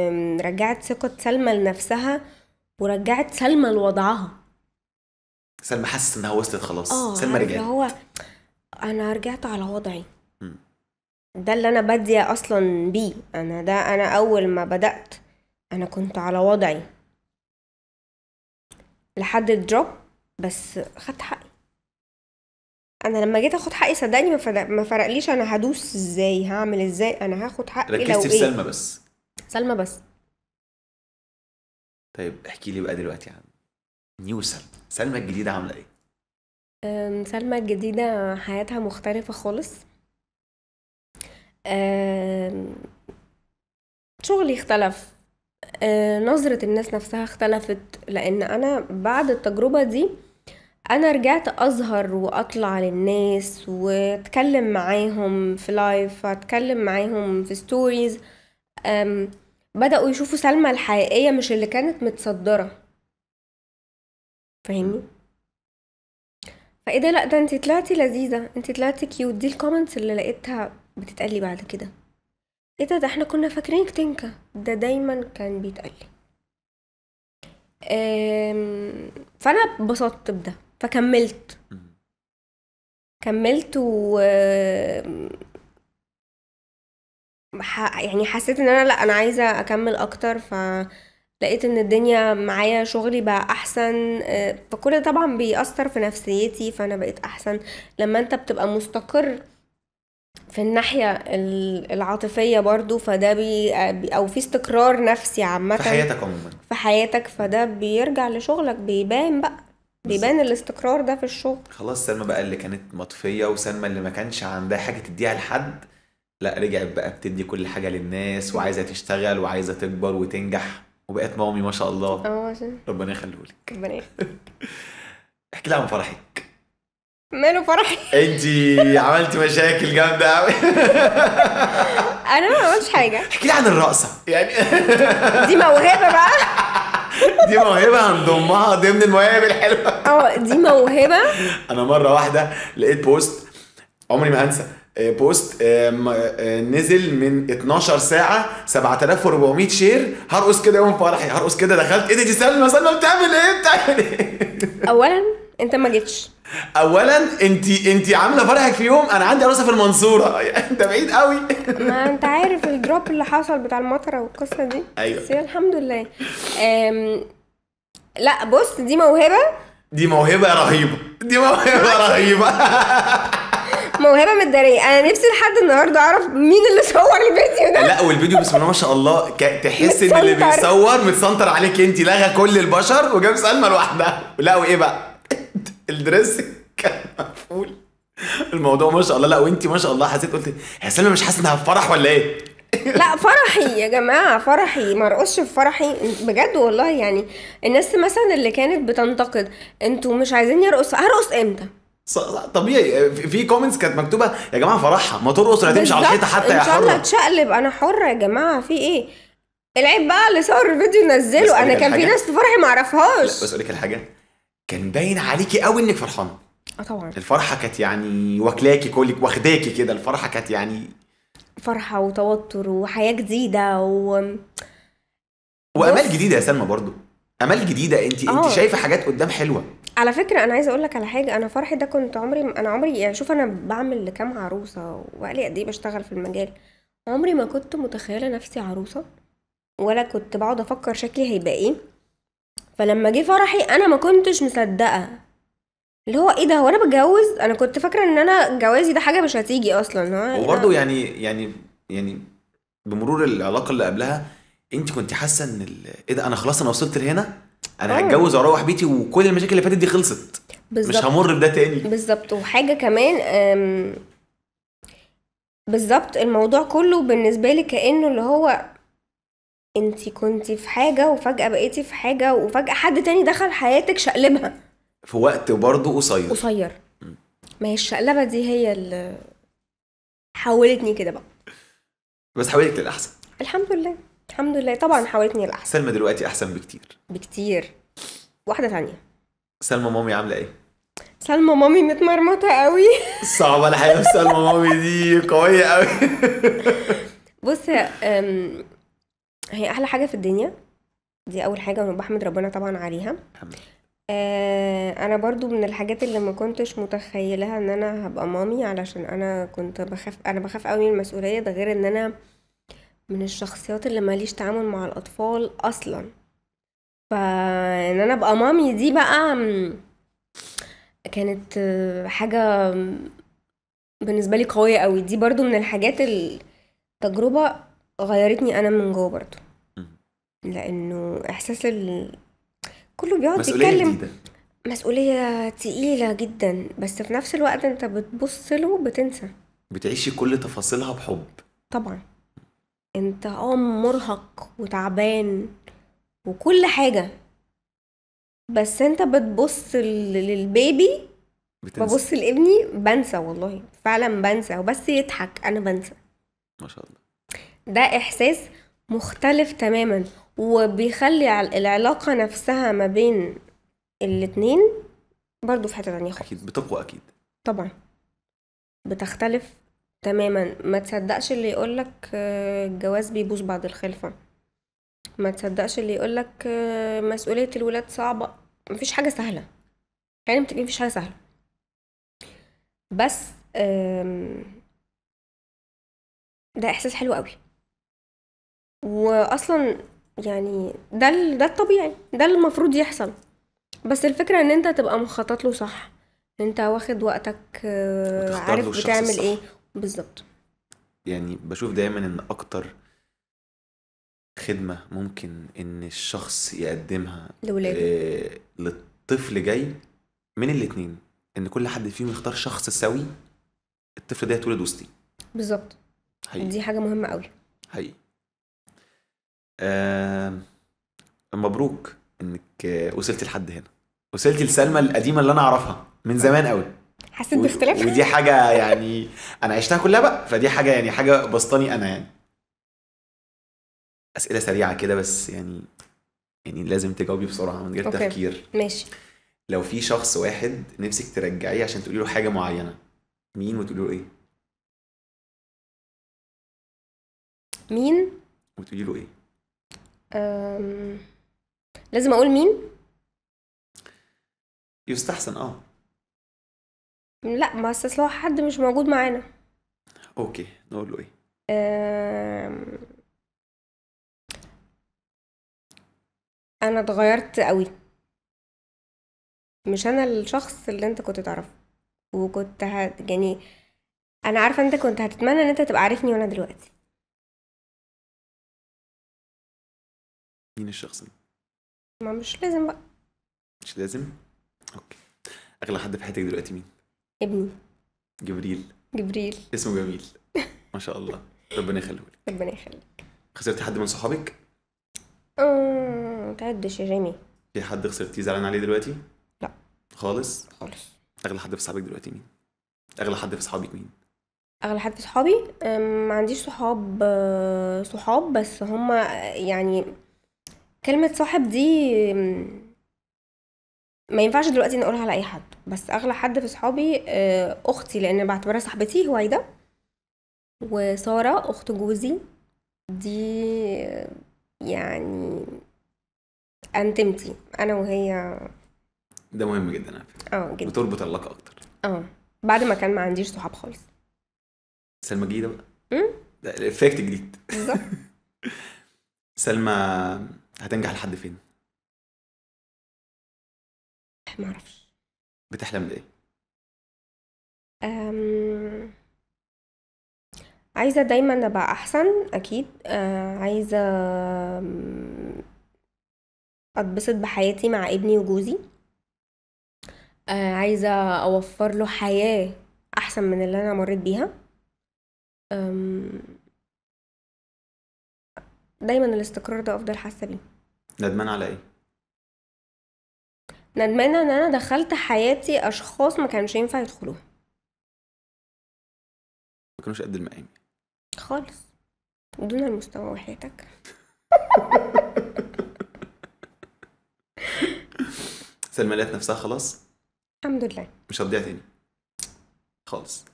Speaker 2: رجعت ثقه سلمى لنفسها ورجعت سلمى لوضعها
Speaker 1: سلمى حست انها وصلت خلاص آه، سلمى رجعت
Speaker 2: هو انا رجعت على وضعي ده اللي انا بادية اصلا بيه انا ده انا اول ما بدأت انا كنت على وضعي لحد الدروب بس خدت حقي انا لما جيت اخد حقي صدقني ما, فرقليش انا هدوس ازاي هعمل ازاي انا هاخد حقي ركزتي لو في إيه؟ سلمى بس سلمى بس
Speaker 1: طيب احكي لي بقى دلوقتي عن نيو سلمى سلمى الجديده عامله
Speaker 2: ايه سلمى الجديده حياتها مختلفه خالص شغلي اختلف آه، نظرة الناس نفسها اختلفت لأن أنا بعد التجربة دي أنا رجعت أظهر وأطلع للناس وأتكلم معاهم في لايف أتكلم معاهم في ستوريز بدأوا يشوفوا سلمى الحقيقية مش اللي كانت متصدرة فاهمني فايه ده لا ده انتي طلعتي لذيذة انتي طلعتي كيوت دي الكومنتس اللي لقيتها بتتقلي بعد كده ايه ده ده احنا كنا فاكرينك تنكا ده دايما كان بيتقلي فانا اتبسطت بده فكملت كملت و يعني حسيت ان انا لا انا عايزه اكمل اكتر ف لقيت ان الدنيا معايا شغلي بقى احسن آه، فكل ده طبعا بيأثر في نفسيتي فانا بقيت احسن لما انت بتبقى مستقر في الناحية العاطفية برضو فده بي أو في استقرار نفسي عامة في حياتك عموما في حياتك فده بيرجع لشغلك بيبان بقى بيبان الاستقرار ده في الشغل
Speaker 1: خلاص سلمى بقى اللي كانت مطفية وسلمى اللي ما كانش عندها حاجة تديها لحد لا رجعت بقى بتدي كل حاجة للناس وعايزة تشتغل وعايزة تكبر وتنجح وبقت مامي ما شاء الله اه ربنا يخليهولك ربنا يخليك (laughs) احكي لها عن فرحك
Speaker 2: ماله فرحي
Speaker 1: انت عملتي مشاكل جامده قوي
Speaker 2: (laughs) انا ما عملتش حاجه احكي لي عن الرقصه يعني دي موهبه بقى
Speaker 1: دي موهبه هنضمها ضمن المواهب الحلوه
Speaker 2: اه دي موهبه
Speaker 1: انا مره واحده لقيت بوست عمري ما انسى آه، بوست آه، آه، نزل من 12 ساعه 7400 شير هرقص كده يوم فرحي هرقص كده دخلت ايه دي سلمى سلمى بتعمل ايه بتعمل ايه
Speaker 2: اولا انت ما جيتش
Speaker 1: اولا انت انت عامله فرحك في يوم انا عندي عروسه في المنصوره (laughs)
Speaker 2: انت بعيد قوي ما انت عارف الدروب اللي حصل بتاع المطره والقصه دي ايوه بس الحمد لله أم... لا بص دي موهبه
Speaker 1: دي موهبه رهيبه دي موهبه (laughs) رهيبه
Speaker 2: موهبه متداريه انا نفسي لحد النهارده اعرف مين اللي صور الفيديو ده
Speaker 1: لا والفيديو بسم الله ما شاء الله تحس ان اللي بيصور متسنطر عليك انت لغى كل البشر وجاب سلمى لوحدها لا وايه بقى الدريس كان مقفول الموضوع ما شاء الله لا وانت ما شاء الله حسيت قلت يا سلمى مش حاسه انها في فرح ولا ايه؟
Speaker 2: لا فرحي يا جماعه فرحي ما ارقصش في فرحي بجد والله يعني الناس مثلا اللي كانت بتنتقد انتوا مش عايزين يرقص هرقص امتى؟
Speaker 1: طبيعي في كومنتس كانت مكتوبه يا جماعه فرحها ما ترقص ولا تمشي على الحيطه حتى يا حره ان شاء الله
Speaker 2: اتشقلب انا حره يا جماعه في ايه؟ العيب بقى اللي صور الفيديو نزله انا كان في ناس في فرحي ما اعرفهاش بس
Speaker 1: اقول لك الحاجه كان باين عليكي قوي انك فرحانه اه طبعا الفرحه كانت يعني واكلاكي كلك واخداكي كده الفرحه كانت يعني
Speaker 2: فرحه وتوتر وحياه جديده و وامال جديده
Speaker 1: يا سلمى برضو امال جديده انت انت آه. شايفه حاجات قدام حلوه
Speaker 2: على فكره انا عايزه اقول لك على حاجه انا فرحي ده كنت عمري انا عمري يعني شوف انا بعمل لكام عروسه وقالي قد ايه بشتغل في المجال عمري ما كنت متخيله نفسي عروسه ولا كنت بقعد افكر شكلي هيبقى ايه فلما جه فرحي انا ما كنتش مصدقه اللي هو ايه ده هو انا بتجوز انا كنت فاكره ان انا جوازي ده حاجه مش هتيجي اصلا هو إيه وبرضه
Speaker 1: يعني يعني يعني بمرور العلاقه اللي قبلها انت كنت حاسه ان ايه ده انا خلاص انا وصلت لهنا
Speaker 2: انا آه. هتجوز واروح
Speaker 1: بيتي وكل المشاكل اللي فاتت دي خلصت
Speaker 2: بالزبط. مش همر بده تاني بالظبط وحاجه كمان بالظبط الموضوع كله بالنسبه لي كانه اللي هو انت كنتي في حاجه وفجاه بقيتي في حاجه وفجاه حد تاني دخل حياتك شقلبها
Speaker 1: في وقت برضه قصير
Speaker 2: قصير ما هي الشقلبه دي هي اللي حولتني كده بقى
Speaker 1: بس حولتك للاحسن
Speaker 2: الحمد لله الحمد لله طبعا حولتني للاحسن
Speaker 1: سلمى دلوقتي احسن بكتير
Speaker 2: بكتير واحده تانية
Speaker 1: سلمى مامي عامله ايه
Speaker 2: سلمى مامي متمرمطه قوي
Speaker 1: صعبه الحياه سلمى مامي دي قويه قوي (laughs)
Speaker 2: بص هي احلى حاجه في الدنيا دي اول حاجه وانا بحمد ربنا طبعا عليها آه انا برضو من الحاجات اللي ما كنتش متخيلها ان انا هبقى مامي علشان انا كنت بخاف انا بخاف قوي من المسؤوليه ده غير ان انا من الشخصيات اللي ماليش تعامل مع الاطفال اصلا فان انا ابقى مامي دي بقى كانت حاجه بالنسبه لي قويه قوي دي برضو من الحاجات التجربه غيرتني انا من جوه برضه لانه احساس ال... كله بيقعد يتكلم جديدة. مسؤوليه تقيله جدا بس في نفس الوقت انت بتبص له بتنسى
Speaker 1: بتعيشي كل تفاصيلها بحب
Speaker 2: طبعا انت اه مرهق وتعبان وكل حاجه بس انت بتبص للبيبي بتنسى. ببص لابني بنسى والله فعلا بنسى وبس يضحك انا بنسى ما شاء الله ده احساس مختلف تماما وبيخلي العلاقة نفسها ما بين الاتنين برضو في حتة تانية خالص
Speaker 1: أكيد بتقوى أكيد
Speaker 2: طبعا بتختلف تماما ما تصدقش اللي يقولك آه، الجواز بيبوظ بعد الخلفة ما تصدقش اللي يقولك آه، مسؤولية الولاد صعبة مفيش حاجة سهلة خلينا متفقين مفيش حاجة سهلة بس
Speaker 3: ده إحساس حلو قوي
Speaker 2: واصلا يعني ده ال... ده الطبيعي ده المفروض يحصل بس الفكره ان انت تبقى مخطط له صح انت واخد وقتك آه، عارف بتعمل ايه بالظبط
Speaker 1: يعني بشوف دايما ان اكتر خدمة ممكن ان الشخص يقدمها لولاده آه، للطفل جاي من الاتنين ان كل حد فيهم يختار شخص سوي الطفل ده يتولد وسطي بالظبط حقيقي دي
Speaker 2: حاجه مهمه قوي
Speaker 1: حقيقي آه مبروك انك آه، وصلتي لحد هنا وصلتي لسلمى القديمه اللي انا اعرفها من زمان قوي
Speaker 4: حسيت باختلاف ودي
Speaker 1: حاجه يعني انا عشتها كلها بقى فدي حاجه يعني حاجه بسطاني انا يعني اسئله سريعه كده بس يعني يعني لازم تجاوبي بسرعه من غير تفكير ماشي لو في شخص واحد نفسك ترجعيه عشان تقولي له حاجه معينه مين وتقولي له ايه
Speaker 3: مين وتقولي له ايه لازم اقول مين
Speaker 1: يستحسن اه
Speaker 2: لا ما لو حد مش موجود معانا
Speaker 1: اوكي نقول له ايه
Speaker 2: أم... انا اتغيرت قوي مش انا الشخص اللي انت كنت تعرفه وكنت هت... يعني انا عارفه انت كنت هتتمنى ان انت تبقى عارفني وانا دلوقتي
Speaker 4: مين الشخص ده؟
Speaker 3: ما مش لازم بقى
Speaker 1: مش لازم؟ اوكي اغلى حد في حياتك دلوقتي مين؟ ابني جبريل جبريل اسمه جميل ما شاء الله ربنا يخليه لك ربنا يخليك خسرت حد من صحابك؟
Speaker 2: امم تعدش يا جيمي
Speaker 1: في حد خسرتيه زعلان عليه دلوقتي؟ لا خالص؟ خالص اغلى حد في صحابك دلوقتي مين؟ اغلى حد في صحابك مين؟
Speaker 2: اغلى حد في صحابي أمم، ما عنديش صحاب آه، صحاب بس هما آه، يعني كلمة صاحب دي ما ينفعش دلوقتي نقولها على اي حد بس اغلى حد في صحابي آه، اختي لان بعتبرها صاحبتي هوايدة وساره اخت جوزي دي يعني انتمتي انا وهي
Speaker 1: ده مهم جدا على
Speaker 2: فكره اه جدا بتربط علاقة اكتر اه بعد ما كان ما عنديش صحاب خالص سلمى جديده بقى امم
Speaker 1: الافكت جديد بالظبط (laughs) سلمى هتنجح لحد فين
Speaker 3: معرفش بتحلم بايه أم...
Speaker 2: عايزة دايما ابقى احسن اكيد آه عايزة اتبسط بحياتي مع ابني وجوزي آه عايزة اوفر له حياة احسن من
Speaker 3: اللي انا مريت بيها أم...
Speaker 2: دايما الاستقرار ده افضل حاسه بيه ندمان على ايه ندمانه ان انا دخلت حياتي اشخاص ما كانش ينفع يدخلوها
Speaker 1: ما كانوش قد المقام
Speaker 2: خالص دون المستوى
Speaker 3: وحياتك
Speaker 1: سلمى لقيت نفسها خلاص الحمد لله مش هتضيع تاني خالص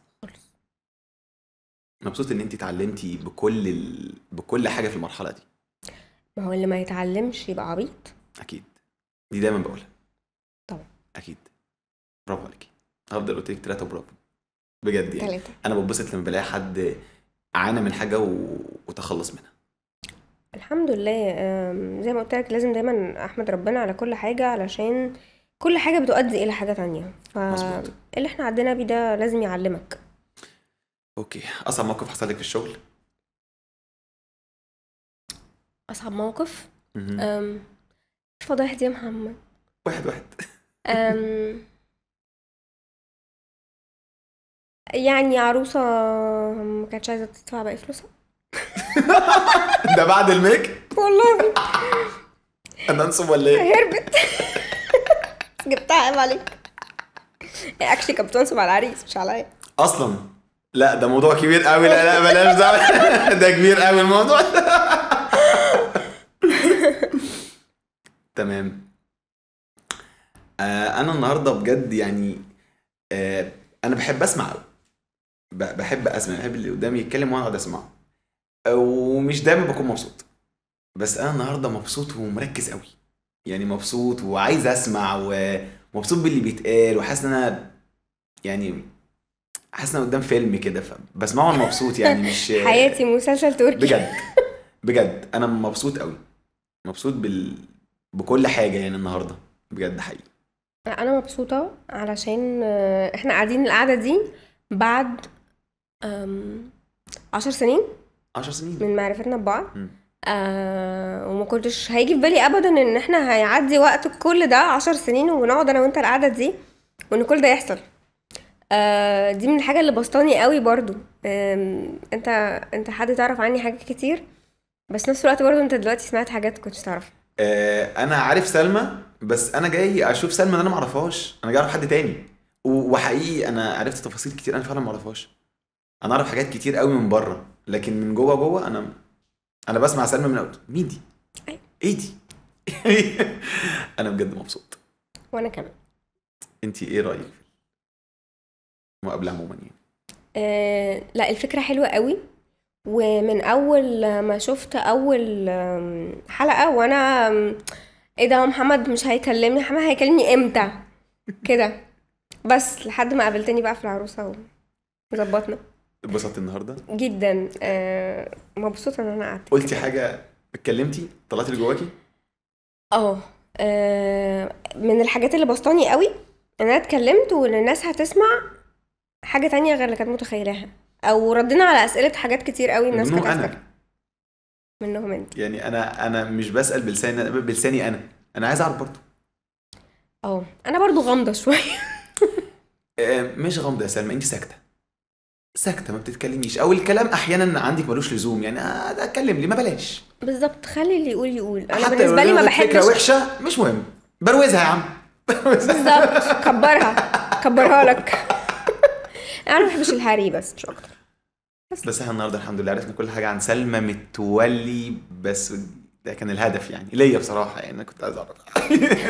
Speaker 1: مبسوط ان انت اتعلمتي بكل ال... بكل حاجه في المرحله دي
Speaker 2: ما هو اللي ما يتعلمش يبقى عبيط
Speaker 1: اكيد دي دايما بقولها طبعا اكيد برافو عليكي هفضل قلت لك ثلاثه برافو بجد يعني تلاتة. انا بتبسط لما بلاقي حد عانى من حاجه و... وتخلص منها
Speaker 2: الحمد لله زي ما قلت لك لازم دايما احمد ربنا على كل حاجه علشان كل حاجه بتؤدي الى حاجه تانية اللي احنا عدينا بيه ده لازم يعلمك
Speaker 3: اوكي اصعب موقف حصل لك في الشغل اصعب موقف مهم. أم... دي يا محمد واحد
Speaker 2: واحد أم... يعني عروسه ما كانتش عايزه تدفع باقي فلوسها (laughs)
Speaker 1: ده بعد الميك والله انا انصب ولا ايه
Speaker 2: هربت جبتها عيب عليك اكشلي كانت بتنصب على العريس مش عليا
Speaker 1: اصلا لا ده موضوع كبير قوي لا لا بلاش ده (laughs) ده كبير قوي الموضوع (laughs) تمام آه انا النهارده بجد يعني آه انا بحب اسمع قوي بحب اسمع بحب اللي قدامي يتكلم وانا اقعد اسمعه ومش دايما بكون مبسوط بس انا النهارده مبسوط ومركز قوي يعني مبسوط وعايز اسمع ومبسوط باللي بيتقال وحاسس ان انا يعني حاسس ان قدام فيلم كده فبسمعه انا مبسوط يعني مش (laughs) حياتي
Speaker 2: مسلسل تركي بجد
Speaker 1: بجد انا مبسوط قوي مبسوط بال... بكل حاجه يعني النهارده بجد
Speaker 2: حقيقي انا مبسوطه علشان آه، احنا قاعدين القعده دي بعد عشر سنين عشر سنين من معرفتنا ببعض آه وما كنتش هيجي في بالي ابدا ان احنا هيعدي وقت كل ده عشر سنين ونقعد انا وانت القعده دي وان كل ده يحصل آه، دي من الحاجه اللي بسطاني قوي برضو انت انت حد تعرف عني حاجات كتير بس نفس الوقت برضو انت دلوقتي سمعت حاجات كنتش تعرفها
Speaker 1: آه، انا عارف سلمى بس انا جاي اشوف سلمى انا ما اعرفهاش انا جاي اعرف حد تاني وحقيقي انا عرفت تفاصيل كتير انا فعلا ما اعرفهاش انا اعرف حاجات كتير قوي من بره لكن من جوه جوه انا انا بسمع سلمى من اول مين دي أيوة. ايه دي (laughs) انا بجد مبسوط وانا كمان انت ايه رايك وما عموما يعني
Speaker 2: آه لا الفكره حلوه قوي ومن اول ما شفت اول حلقه وانا ايه ده محمد مش هيكلمني محمد هيكلمني امتى كده بس لحد ما قابلتني بقى في العروسه وظبطنا
Speaker 1: اتبسطت النهارده
Speaker 2: جدا آه مبسوطه ان انا قعدت
Speaker 1: قلتي حاجه اتكلمتي طلعتي اللي جواكي
Speaker 2: اه, آه، من الحاجات اللي بسطاني قوي ان انا اتكلمت وان الناس هتسمع حاجه تانية غير اللي كانت متخيلاها او ردينا على اسئله حاجات كتير قوي الناس كانت أنا. منهم انت
Speaker 1: يعني انا انا مش بسال بلساني بلساني انا انا عايز اعرف برضه
Speaker 2: اه انا برضه غامضه شويه
Speaker 1: (laughs) آه، مش غامضه يا سلمى انت ساكته ساكته ما بتتكلميش او الكلام احيانا عندك ملوش لزوم يعني آه، اتكلم لي ما بلاش
Speaker 2: بالظبط خلي اللي يقول يقول انا بالنسبه لي ما بحبش فكره وحشه
Speaker 1: مش مهم بروزها يا عم
Speaker 2: بالظبط كبرها (laughs) كبرها لك انا ما بحبش الهري بس مش اكتر
Speaker 1: بس, بس احنا النهارده الحمد لله عرفنا كل حاجه عن سلمى متولي بس ده كان الهدف يعني ليا بصراحه يعني انا كنت عايز اعرف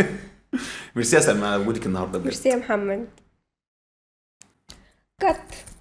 Speaker 1: (laughs) ميرسي يا سلمى على وجودك النهارده
Speaker 3: ميرسي
Speaker 2: يا محمد كات